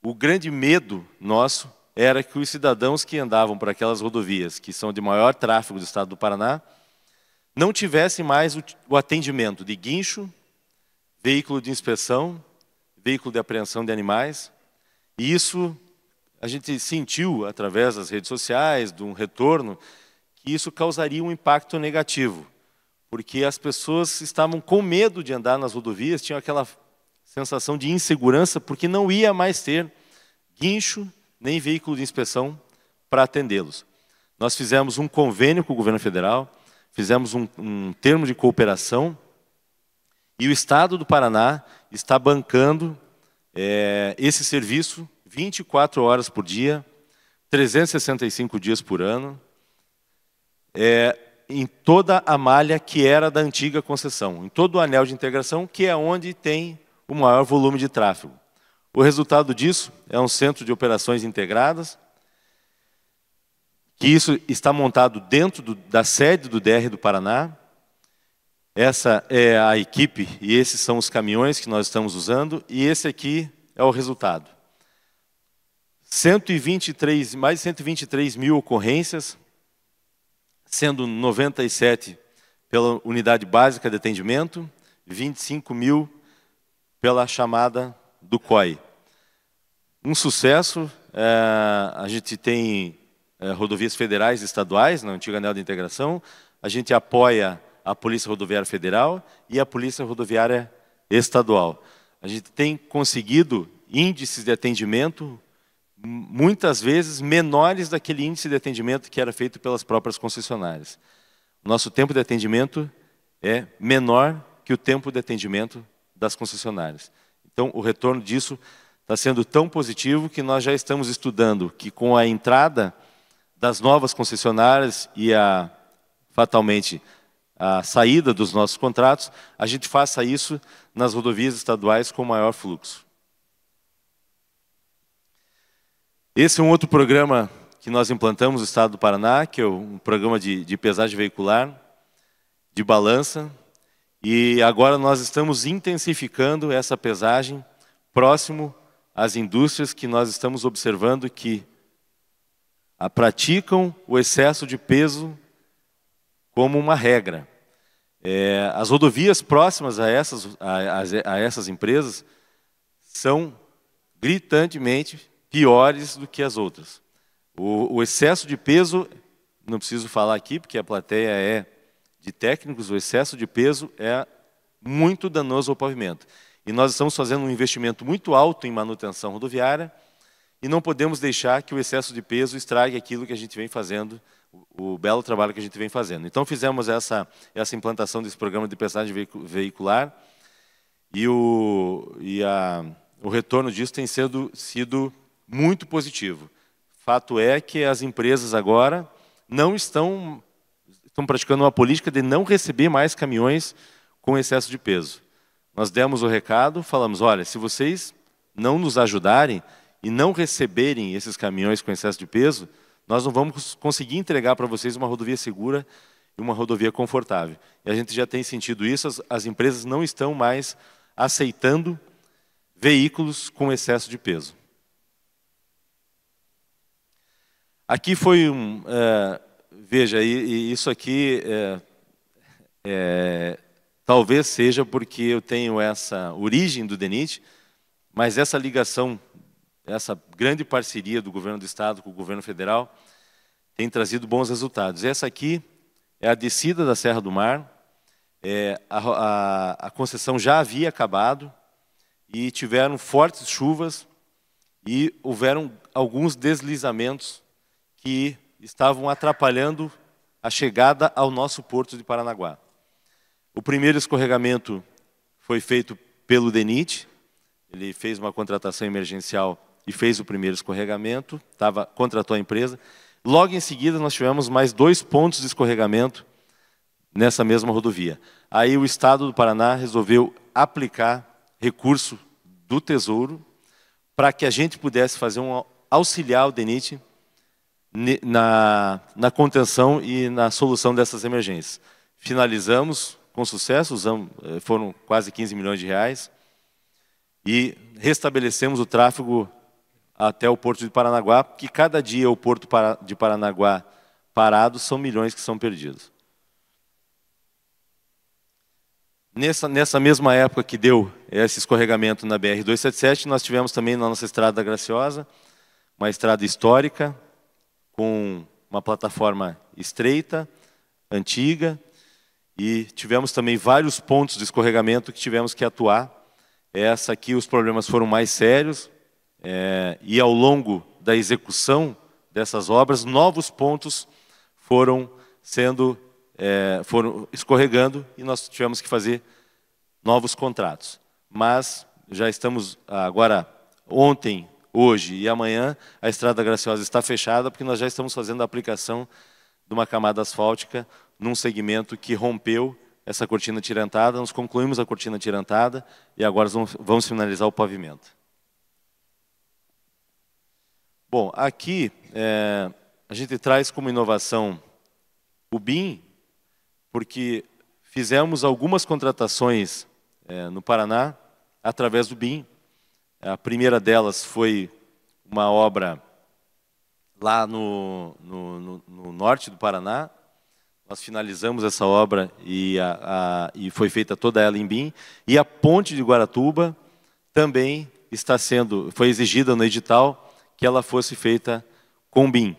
o grande medo nosso era que os cidadãos que andavam por aquelas rodovias, que são de maior tráfego do estado do Paraná, não tivesse mais o atendimento de guincho, veículo de inspeção, veículo de apreensão de animais. E isso a gente sentiu através das redes sociais, de um retorno, que isso causaria um impacto negativo, porque as pessoas estavam com medo de andar nas rodovias, tinham aquela sensação de insegurança, porque não ia mais ter guincho nem veículo de inspeção para atendê-los. Nós fizemos um convênio com o governo federal, fizemos um, um termo de cooperação e o Estado do Paraná está bancando é, esse serviço 24 horas por dia, 365 dias por ano, é, em toda a malha que era da antiga concessão, em todo o anel de integração, que é onde tem o maior volume de tráfego. O resultado disso é um centro de operações integradas, que isso está montado dentro do, da sede do DR do Paraná. Essa é a equipe e esses são os caminhões que nós estamos usando e esse aqui é o resultado. 123, mais de 123 mil ocorrências, sendo 97 pela unidade básica de atendimento, 25 mil pela chamada do COI. Um sucesso, é, a gente tem eh, rodovias federais e estaduais, na antiga anel de integração. A gente apoia a Polícia Rodoviária Federal e a Polícia Rodoviária Estadual. A gente tem conseguido índices de atendimento muitas vezes menores daquele índice de atendimento que era feito pelas próprias concessionárias. Nosso tempo de atendimento é menor que o tempo de atendimento das concessionárias. Então, o retorno disso está sendo tão positivo que nós já estamos estudando que com a entrada das novas concessionárias e a, fatalmente a saída dos nossos contratos, a gente faça isso nas rodovias estaduais com maior fluxo. Esse é um outro programa que nós implantamos no estado do Paraná, que é um programa de, de pesagem veicular, de balança, e agora nós estamos intensificando essa pesagem próximo às indústrias que nós estamos observando que praticam o excesso de peso como uma regra. É, as rodovias próximas a essas, a, a essas empresas são gritantemente piores do que as outras. O, o, excesso de peso, não preciso falar aqui, porque a plateia é de técnicos, o excesso de peso é muito danoso ao pavimento. E nós estamos fazendo um investimento muito alto em manutenção rodoviária, e não podemos deixar que o excesso de peso estrague aquilo que a gente vem fazendo, o, o belo trabalho que a gente vem fazendo. Então fizemos essa, essa implantação desse programa de pesagem veicular e, o, e a, o retorno disso tem sido, sido muito positivo. Fato é que as empresas agora não estão, estão praticando uma política de não receber mais caminhões com excesso de peso. Nós demos o recado, falamos, olha, se vocês não nos ajudarem, e não receberem esses caminhões com excesso de peso, nós não vamos conseguir entregar para vocês uma rodovia segura e uma rodovia confortável. E a gente já tem sentido isso, as, as empresas não estão mais aceitando veículos com excesso de peso. Aqui foi um. É, veja, isso aqui é, é, talvez seja porque eu tenho essa origem do DENIT, mas essa ligação essa grande parceria do governo do estado com o governo federal tem trazido bons resultados. Essa aqui é a descida da Serra do Mar. É, a, a, a concessão já havia acabado e tiveram fortes chuvas e houveram alguns deslizamentos que estavam atrapalhando a chegada ao nosso porto de Paranaguá. O primeiro escorregamento foi feito pelo DENIT, ele fez uma contratação emergencial e fez o primeiro escorregamento, tava, contratou a empresa. Logo em seguida, nós tivemos mais dois pontos de escorregamento nessa mesma rodovia. Aí o Estado do Paraná resolveu aplicar recurso do Tesouro para que a gente pudesse fazer um auxiliar o DENIT na, na contenção e na solução dessas emergências. Finalizamos com sucesso, usamos, eh, foram quase 15 milhões de reais, e restabelecemos o tráfego até o Porto de Paranaguá, porque cada dia o Porto de Paranaguá parado são milhões que são perdidos. Nessa, nessa mesma época que deu esse escorregamento na BR-277, nós tivemos também na nossa Estrada Graciosa, uma estrada histórica, com uma plataforma estreita, antiga, e tivemos também vários pontos de escorregamento que tivemos que atuar. Essa aqui, os problemas foram mais sérios, é, e ao longo da execução dessas obras, novos pontos foram sendo é, foram escorregando e nós tivemos que fazer novos contratos. Mas já estamos ah, agora ontem, hoje e amanhã a Estrada Graciosa está fechada porque nós já estamos fazendo a aplicação de uma camada asfáltica num segmento que rompeu essa cortina tirantada, nós concluímos a cortina tirantada e agora vamos finalizar o pavimento. Bom, aqui é, a gente traz como inovação o BIM, porque fizemos algumas contratações é, no Paraná através do BIM. A primeira delas foi uma obra lá no, no, no, no norte do Paraná. Nós finalizamos essa obra e, a, a, e foi feita toda ela em BIM. E a ponte de Guaratuba também está sendo, foi exigida no edital que ela fosse feita com BIM.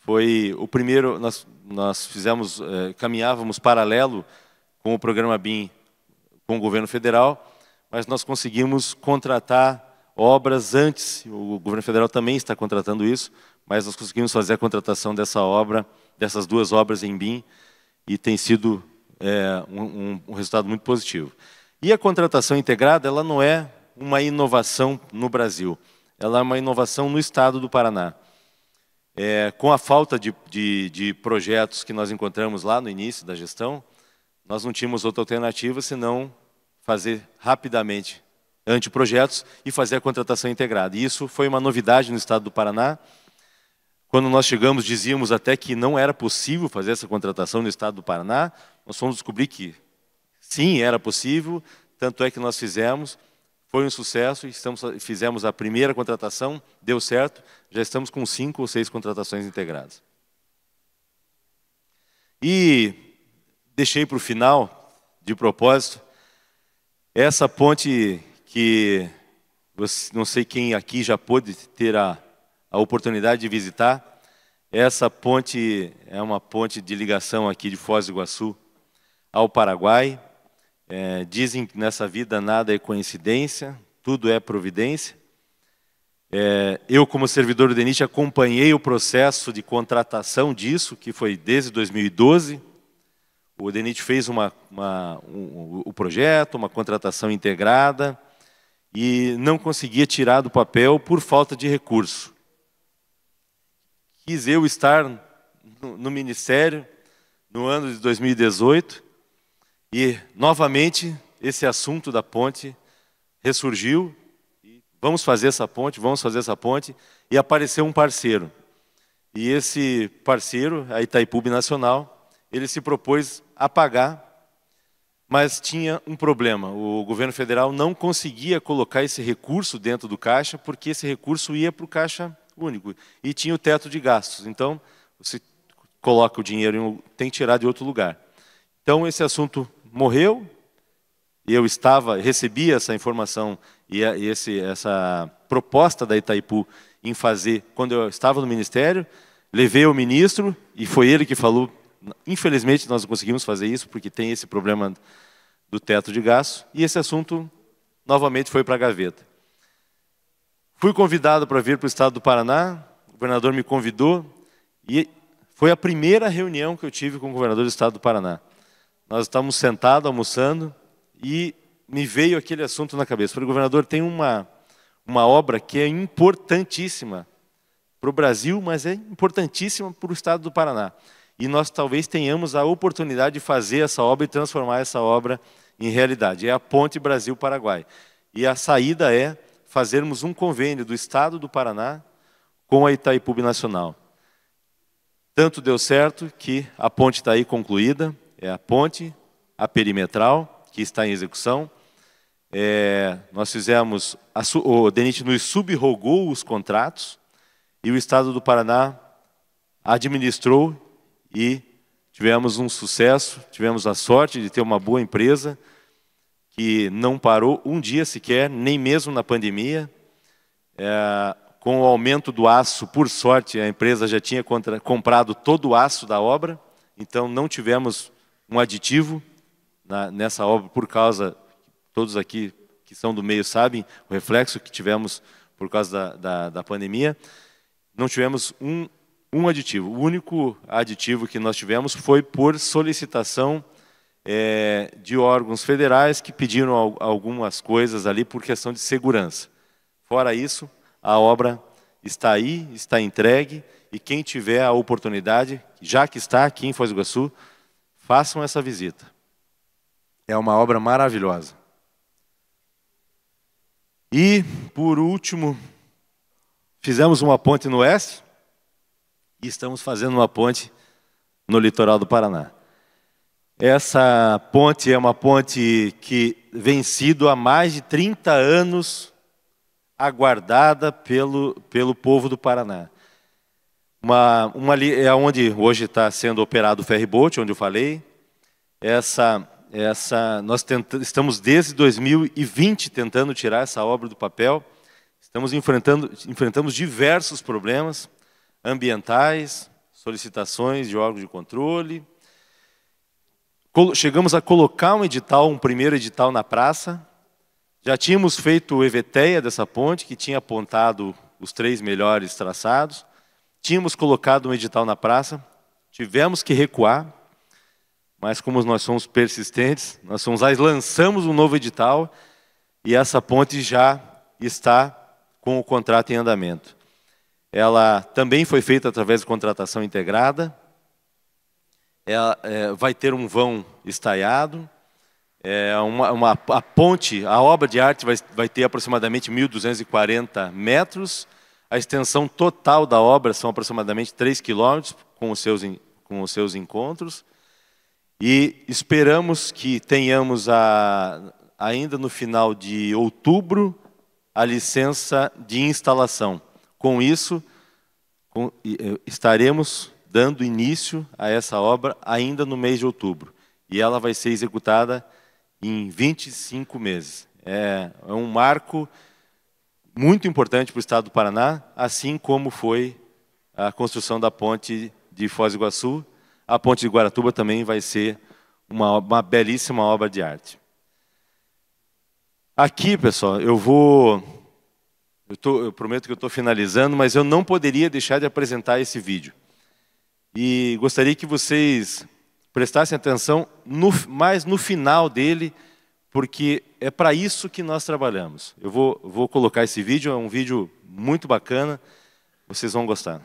Foi o primeiro, nós, nós fizemos, eh, caminhávamos paralelo com o programa BIM com o governo federal, mas nós conseguimos contratar obras antes, o governo federal também está contratando isso, mas nós conseguimos fazer a contratação dessa obra, dessas duas obras em BIM, e tem sido é, um, um, resultado muito positivo. E a contratação integrada, ela não é uma inovação no Brasil ela é uma inovação no estado do Paraná. É, com a falta de, de, de projetos que nós encontramos lá no início da gestão, nós não tínhamos outra alternativa senão fazer rapidamente anteprojetos e fazer a contratação integrada. E isso foi uma novidade no estado do Paraná. Quando nós chegamos, dizíamos até que não era possível fazer essa contratação no estado do Paraná. Nós fomos descobrir que sim, era possível, tanto é que nós fizemos. Foi um sucesso, estamos, fizemos a primeira contratação, deu certo, já estamos com cinco ou seis contratações integradas. E deixei para o final, de propósito, essa ponte que não sei quem aqui já pôde ter a, a oportunidade de visitar. Essa ponte é uma ponte de ligação aqui de Foz do Iguaçu ao Paraguai é, dizem que nessa vida nada é coincidência, tudo é providência. É, eu, como servidor do DENIT, acompanhei o processo de contratação disso, que foi desde 2012. O DENIT fez uma, uma, um, o projeto, uma contratação integrada, e não conseguia tirar do papel por falta de recurso. Quis eu estar no, no Ministério no ano de 2018 e, novamente, esse assunto da ponte ressurgiu. E vamos fazer essa ponte, vamos fazer essa ponte. E apareceu um parceiro. E esse parceiro, a Itaipu Nacional, ele se propôs a pagar, mas tinha um problema. O governo federal não conseguia colocar esse recurso dentro do caixa, porque esse recurso ia para o caixa único. E tinha o teto de gastos. Então, você coloca o dinheiro, tem que tirar de outro lugar. Então, esse assunto morreu, e eu estava, recebi essa informação e, esse, essa proposta da Itaipu em fazer quando eu estava no ministério, levei o ministro e foi ele que falou. Infelizmente nós não conseguimos fazer isso porque tem esse problema do teto de gasto e esse assunto novamente foi para a gaveta. Fui convidado para vir para o estado do Paraná, o governador me convidou e foi a primeira reunião que eu tive com o governador do estado do Paraná nós estávamos sentados almoçando e me veio aquele assunto na cabeça. Falei, governador, tem uma, uma obra que é importantíssima para o Brasil, mas é importantíssima para o estado do Paraná. E nós talvez tenhamos a oportunidade de fazer essa obra e transformar essa obra em realidade. É a Ponte Brasil-Paraguai. E a saída é fazermos um convênio do estado do Paraná com a Itaipu Nacional. Tanto deu certo que a ponte está aí concluída, é a ponte, a perimetral, que está em execução. É, nós fizemos, a, o DENIT nos subrogou os contratos e o Estado do Paraná administrou e tivemos um sucesso, tivemos a sorte de ter uma boa empresa que não parou um dia sequer, nem mesmo na pandemia. É, com o aumento do aço, por sorte, a empresa já tinha contra, comprado todo o aço da obra, então não tivemos um aditivo na, nessa obra por causa, todos aqui que são do meio sabem, o reflexo que tivemos por causa da, da, da pandemia, não tivemos um, um aditivo. O único aditivo que nós tivemos foi por solicitação é, de órgãos federais que pediram al algumas coisas ali por questão de segurança. Fora isso, a obra está aí, está entregue, e quem tiver a oportunidade, já que está aqui em Foz do Iguaçu, Façam essa visita. É uma obra maravilhosa. E, por último, fizemos uma ponte no oeste e estamos fazendo uma ponte no litoral do Paraná. Essa ponte é uma ponte que vem sido há mais de 30 anos aguardada pelo, pelo povo do Paraná. Uma, uma é onde hoje está sendo operado o ferryboat, onde eu falei. Essa, essa, nós tenta, estamos desde 2020 tentando tirar essa obra do papel. Estamos enfrentando, enfrentamos diversos problemas ambientais, solicitações de órgãos de controle. Chegamos a colocar um edital, um primeiro edital na praça. Já tínhamos feito o EVTEA dessa ponte, que tinha apontado os três melhores traçados. Tínhamos colocado um edital na praça, tivemos que recuar, mas como nós somos persistentes, nós somos lá lançamos um novo edital e essa ponte já está com o contrato em andamento. Ela também foi feita através de contratação integrada, ela, é, é, vai ter um vão estaiado, é uma, uma, a ponte, a obra de arte vai, vai ter aproximadamente 1.240 metros, a extensão total da obra são aproximadamente 3 quilômetros, com os seus, com os seus encontros. E esperamos que tenhamos, a, ainda no final de outubro, a licença de instalação. Com isso, com, eh, estaremos dando início a essa obra ainda no mês de outubro. E ela vai ser executada em 25 meses. É, é um marco muito importante para o estado do Paraná, assim como foi a construção da ponte de Foz do Iguaçu. A ponte de Guaratuba também vai ser uma, uma belíssima obra de arte. Aqui, pessoal, eu vou. Eu, tô, eu prometo que eu estou finalizando, mas eu não poderia deixar de apresentar esse vídeo. E gostaria que vocês prestassem atenção no, mais no final dele porque é para isso que nós trabalhamos. Eu vou, vou colocar esse vídeo, é um vídeo muito bacana, vocês vão gostar.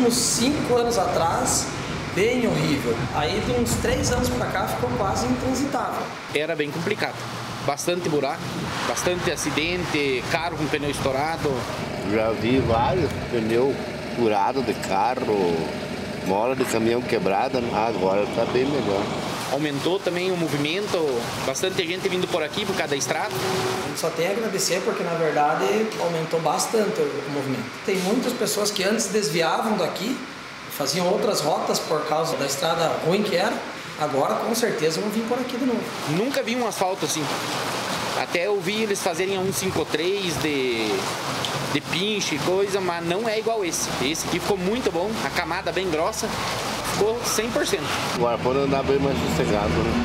últimos cinco anos atrás, bem horrível. Aí de uns três anos para cá ficou quase intransitável. Era bem complicado. Bastante buraco, bastante acidente, carro com pneu estourado. Já vi vários pneu furado de carro, mola de caminhão quebrada. Né? Agora está bem melhor aumentou também o movimento, bastante gente vindo por aqui por cada estrada. Só tenho a agradecer porque na verdade aumentou bastante o movimento. Tem muitas pessoas que antes desviavam daqui, faziam outras rotas por causa da estrada ruim que era. Agora com certeza vão vir por aqui de novo. Nunca vi um asfalto assim. Até eu vi eles fazerem a 153 de de pinche e coisa, mas não é igual esse. Esse aqui ficou muito bom, a camada bem grossa ficou 100%. O pode andar bem mais sossegado, né?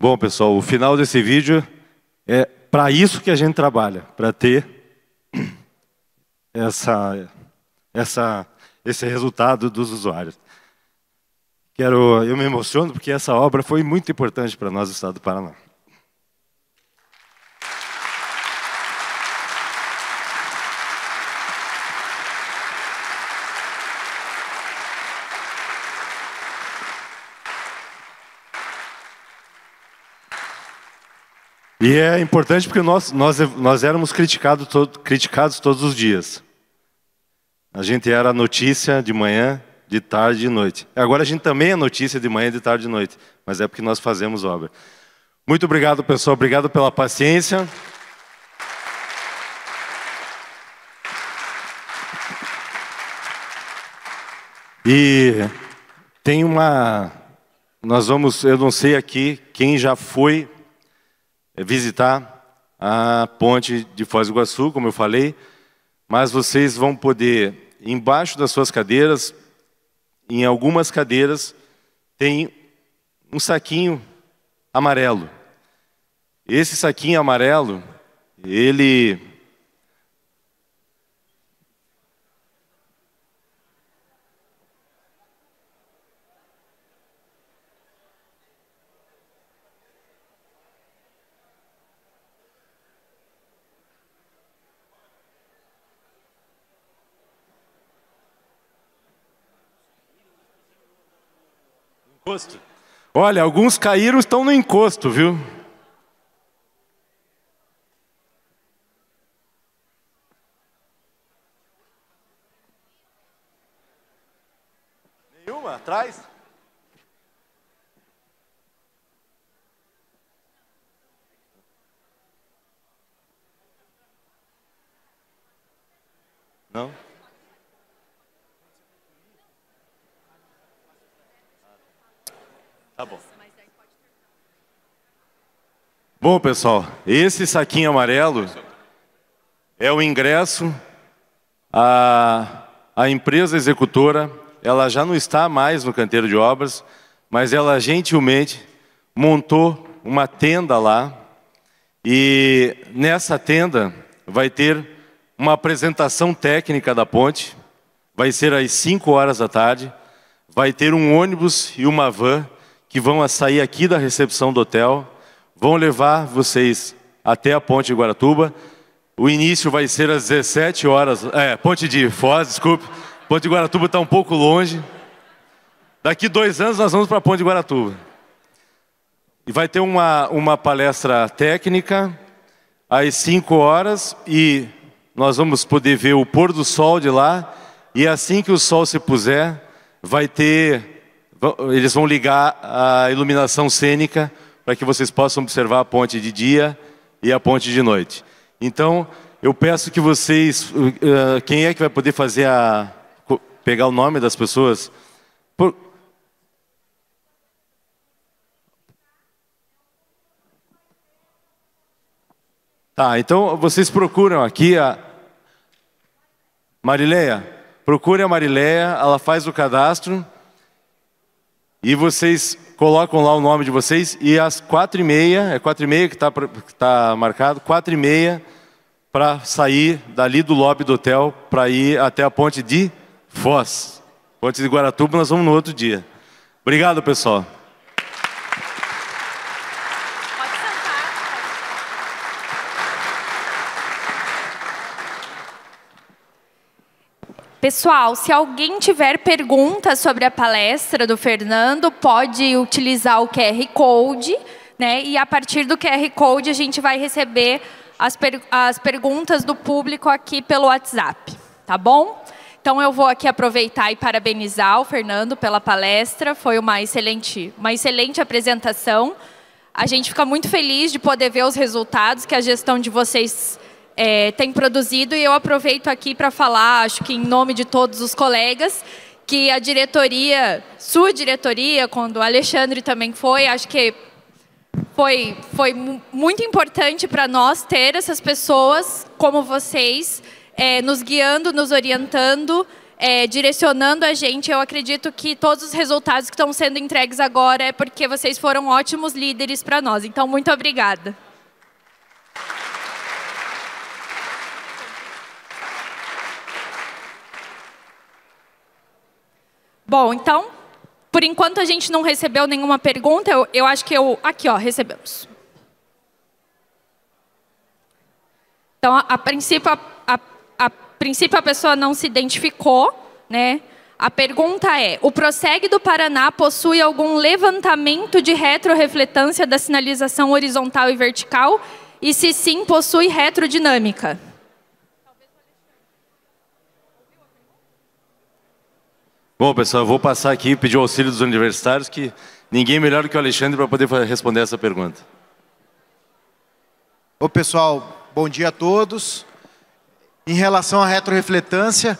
Bom, pessoal, o final desse vídeo é para isso que a gente trabalha, para ter essa, essa, esse resultado dos usuários. Quero, eu me emociono porque essa obra foi muito importante para nós do Estado do Paraná. E é importante porque nós, nós, nós éramos criticado criticados todos os dias. A gente era notícia de manhã, de tarde e de noite. Agora a gente também é notícia de manhã, de tarde e de noite, mas é porque nós fazemos obra. Muito obrigado, pessoal. Obrigado pela paciência. E tem uma. Nós vamos. Eu não sei aqui quem já foi é, visitar a ponte de Foz do Iguaçu, como eu falei, mas vocês vão poder, embaixo das suas cadeiras, em algumas cadeiras, tem um saquinho amarelo. Esse saquinho amarelo, ele Olha, alguns caíram estão no encosto, viu? Nenhuma? Atrás? Bom, pessoal, esse saquinho amarelo é o ingresso a, a empresa executora, ela já não está mais no canteiro de obras, mas ela gentilmente montou uma tenda lá e nessa tenda vai ter uma apresentação técnica da ponte, vai ser às 5 horas da tarde, vai ter um ônibus e uma van que vão sair aqui da recepção do hotel vão levar vocês até a ponte de Guaratuba. O início vai ser às 17 horas. É, ponte de Foz, desculpe. Ponte de Guaratuba está um pouco longe. Daqui dois anos nós vamos para a ponte de Guaratuba. E vai ter uma, uma palestra técnica às 5 horas e nós vamos poder ver o pôr do sol de lá. E assim que o sol se puser, vai ter. Eles vão ligar a iluminação cênica para que vocês possam observar a ponte de dia e a ponte de noite. Então, eu peço que vocês, uh, uh quem é que vai poder fazer a pegar o nome das pessoas? Por... Tá, então vocês procuram aqui a Marileia. Procure a Marileia, ela faz o cadastro. E vocês colocam lá o nome de vocês e às quatro e meia, é quatro e meia que está tá marcado, quatro e meia para sair dali do lobby do hotel para ir até a ponte de Foz. Ponte de Guaratuba nós vamos no outro dia. Obrigado, pessoal. Pessoal, se alguém tiver perguntas sobre a palestra do Fernando, pode utilizar o QR Code, né? E a partir do QR Code a gente vai receber as, per as perguntas do público aqui pelo WhatsApp, tá bom? Então eu vou aqui aproveitar e parabenizar o Fernando pela palestra, foi uma excelente, uma excelente apresentação. A gente fica muito feliz de poder ver os resultados que a gestão de vocês é, tem produzido e eu aproveito aqui para falar, acho que em nome de todos os colegas, que a diretoria, sua diretoria, quando o Alexandre também foi, acho que foi, foi muito importante para nós ter essas pessoas como vocês, é, nos guiando, nos orientando, é, direcionando a gente. Eu acredito que todos os resultados que estão sendo entregues agora é porque vocês foram ótimos líderes para nós. Então, muito obrigada. Bom, então, por enquanto a gente não recebeu nenhuma pergunta, eu, eu acho que eu. Aqui, ó, recebemos. Então, a, a princípio, a, a, a princípio, a pessoa não se identificou, né? A pergunta é: o Proseg do Paraná possui algum levantamento de retrorefletância da sinalização horizontal e vertical? E se sim, possui retrodinâmica? Bom, pessoal, eu vou passar aqui e pedir o auxílio dos universitários, que ninguém melhor do que o Alexandre para poder responder essa pergunta. Ô, pessoal, bom dia a todos. Em relação à retrorefletância,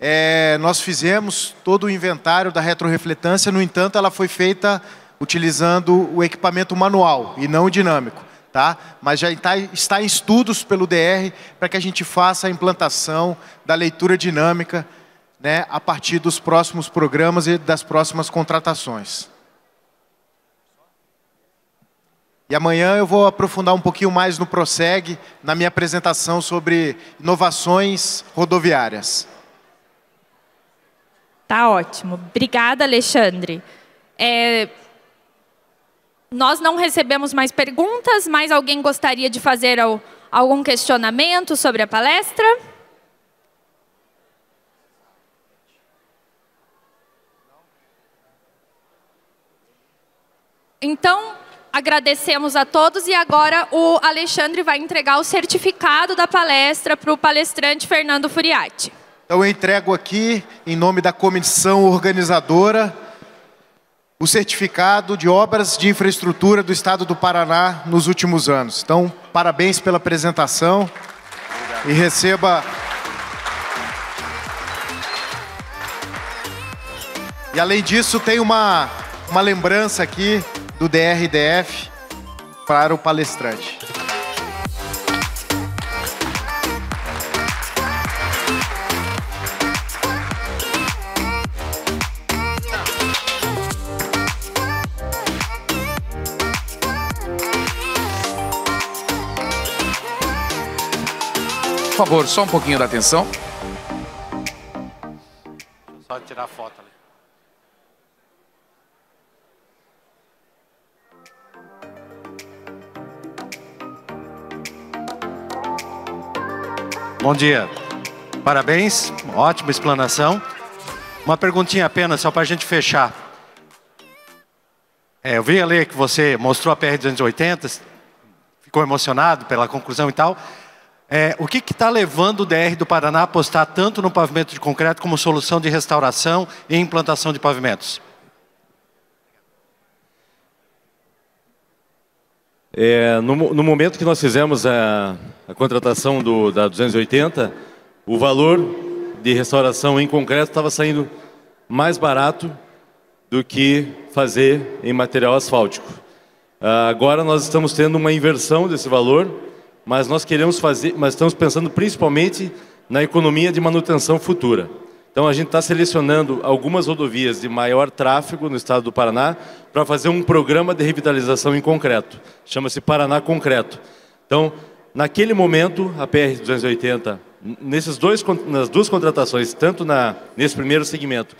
é, nós fizemos todo o inventário da retrorefletância, no entanto, ela foi feita utilizando o equipamento manual e não o dinâmico. Tá? Mas já está, está em estudos pelo DR para que a gente faça a implantação da leitura dinâmica né, a partir dos próximos programas e das próximas contratações. E amanhã eu vou aprofundar um pouquinho mais no Proseg, na minha apresentação sobre inovações rodoviárias. Tá ótimo. Obrigada, Alexandre. É... Nós não recebemos mais perguntas, mas alguém gostaria de fazer algum questionamento sobre a palestra? Não. Então, agradecemos a todos e agora o Alexandre vai entregar o certificado da palestra para o palestrante Fernando Furiati. Então eu entrego aqui, em nome da comissão organizadora, o certificado de obras de infraestrutura do Estado do Paraná nos últimos anos. Então, parabéns pela apresentação Obrigado. e receba... E além disso, tem uma, uma lembrança aqui do DRDF para o palestrante. Por favor, só um pouquinho da atenção. Só tirar foto ali. Bom dia. Parabéns, ótima explanação. Uma perguntinha apenas, só para a gente fechar. É, eu vi ali que você mostrou a PR-280, ficou emocionado pela conclusão e tal. É, o que está levando o DR do Paraná a apostar tanto no pavimento de concreto como solução de restauração e implantação de pavimentos? É, no, no, momento que nós fizemos a, a contratação do, da 280, o valor de restauração em concreto estava saindo mais barato do que fazer em material asfáltico. Ah, agora nós estamos tendo uma inversão desse valor, mas nós queremos fazer, mas estamos pensando principalmente na economia de manutenção futura. Então a gente está selecionando algumas rodovias de maior tráfego no estado do Paraná para fazer um programa de revitalização em concreto. Chama-se Paraná Concreto. Então, naquele momento, a PR-280, nesses dois, nas duas contratações, tanto na, nesse primeiro segmento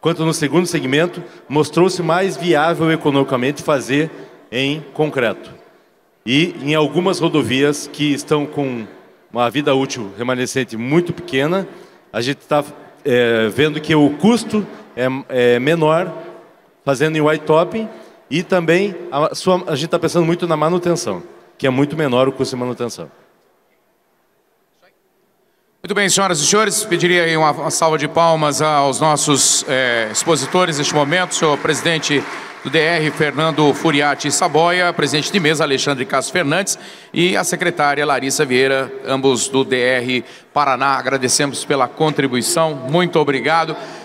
quanto no segundo segmento, mostrou-se mais viável economicamente fazer em concreto. E em algumas rodovias que estão com uma vida útil remanescente muito pequena, a gente está é, vendo que o custo é, é menor, fazendo em white topping e também a, sua, a gente está pensando muito na manutenção, que é muito menor o custo de manutenção. Muito bem, senhoras e senhores, pediria aí uma, uma salva de palmas aos nossos é, expositores neste momento, senhor presidente do DR Fernando Furiati Saboia, presidente de mesa Alexandre Castro Fernandes e a secretária Larissa Vieira, ambos do DR Paraná. Agradecemos pela contribuição, muito obrigado.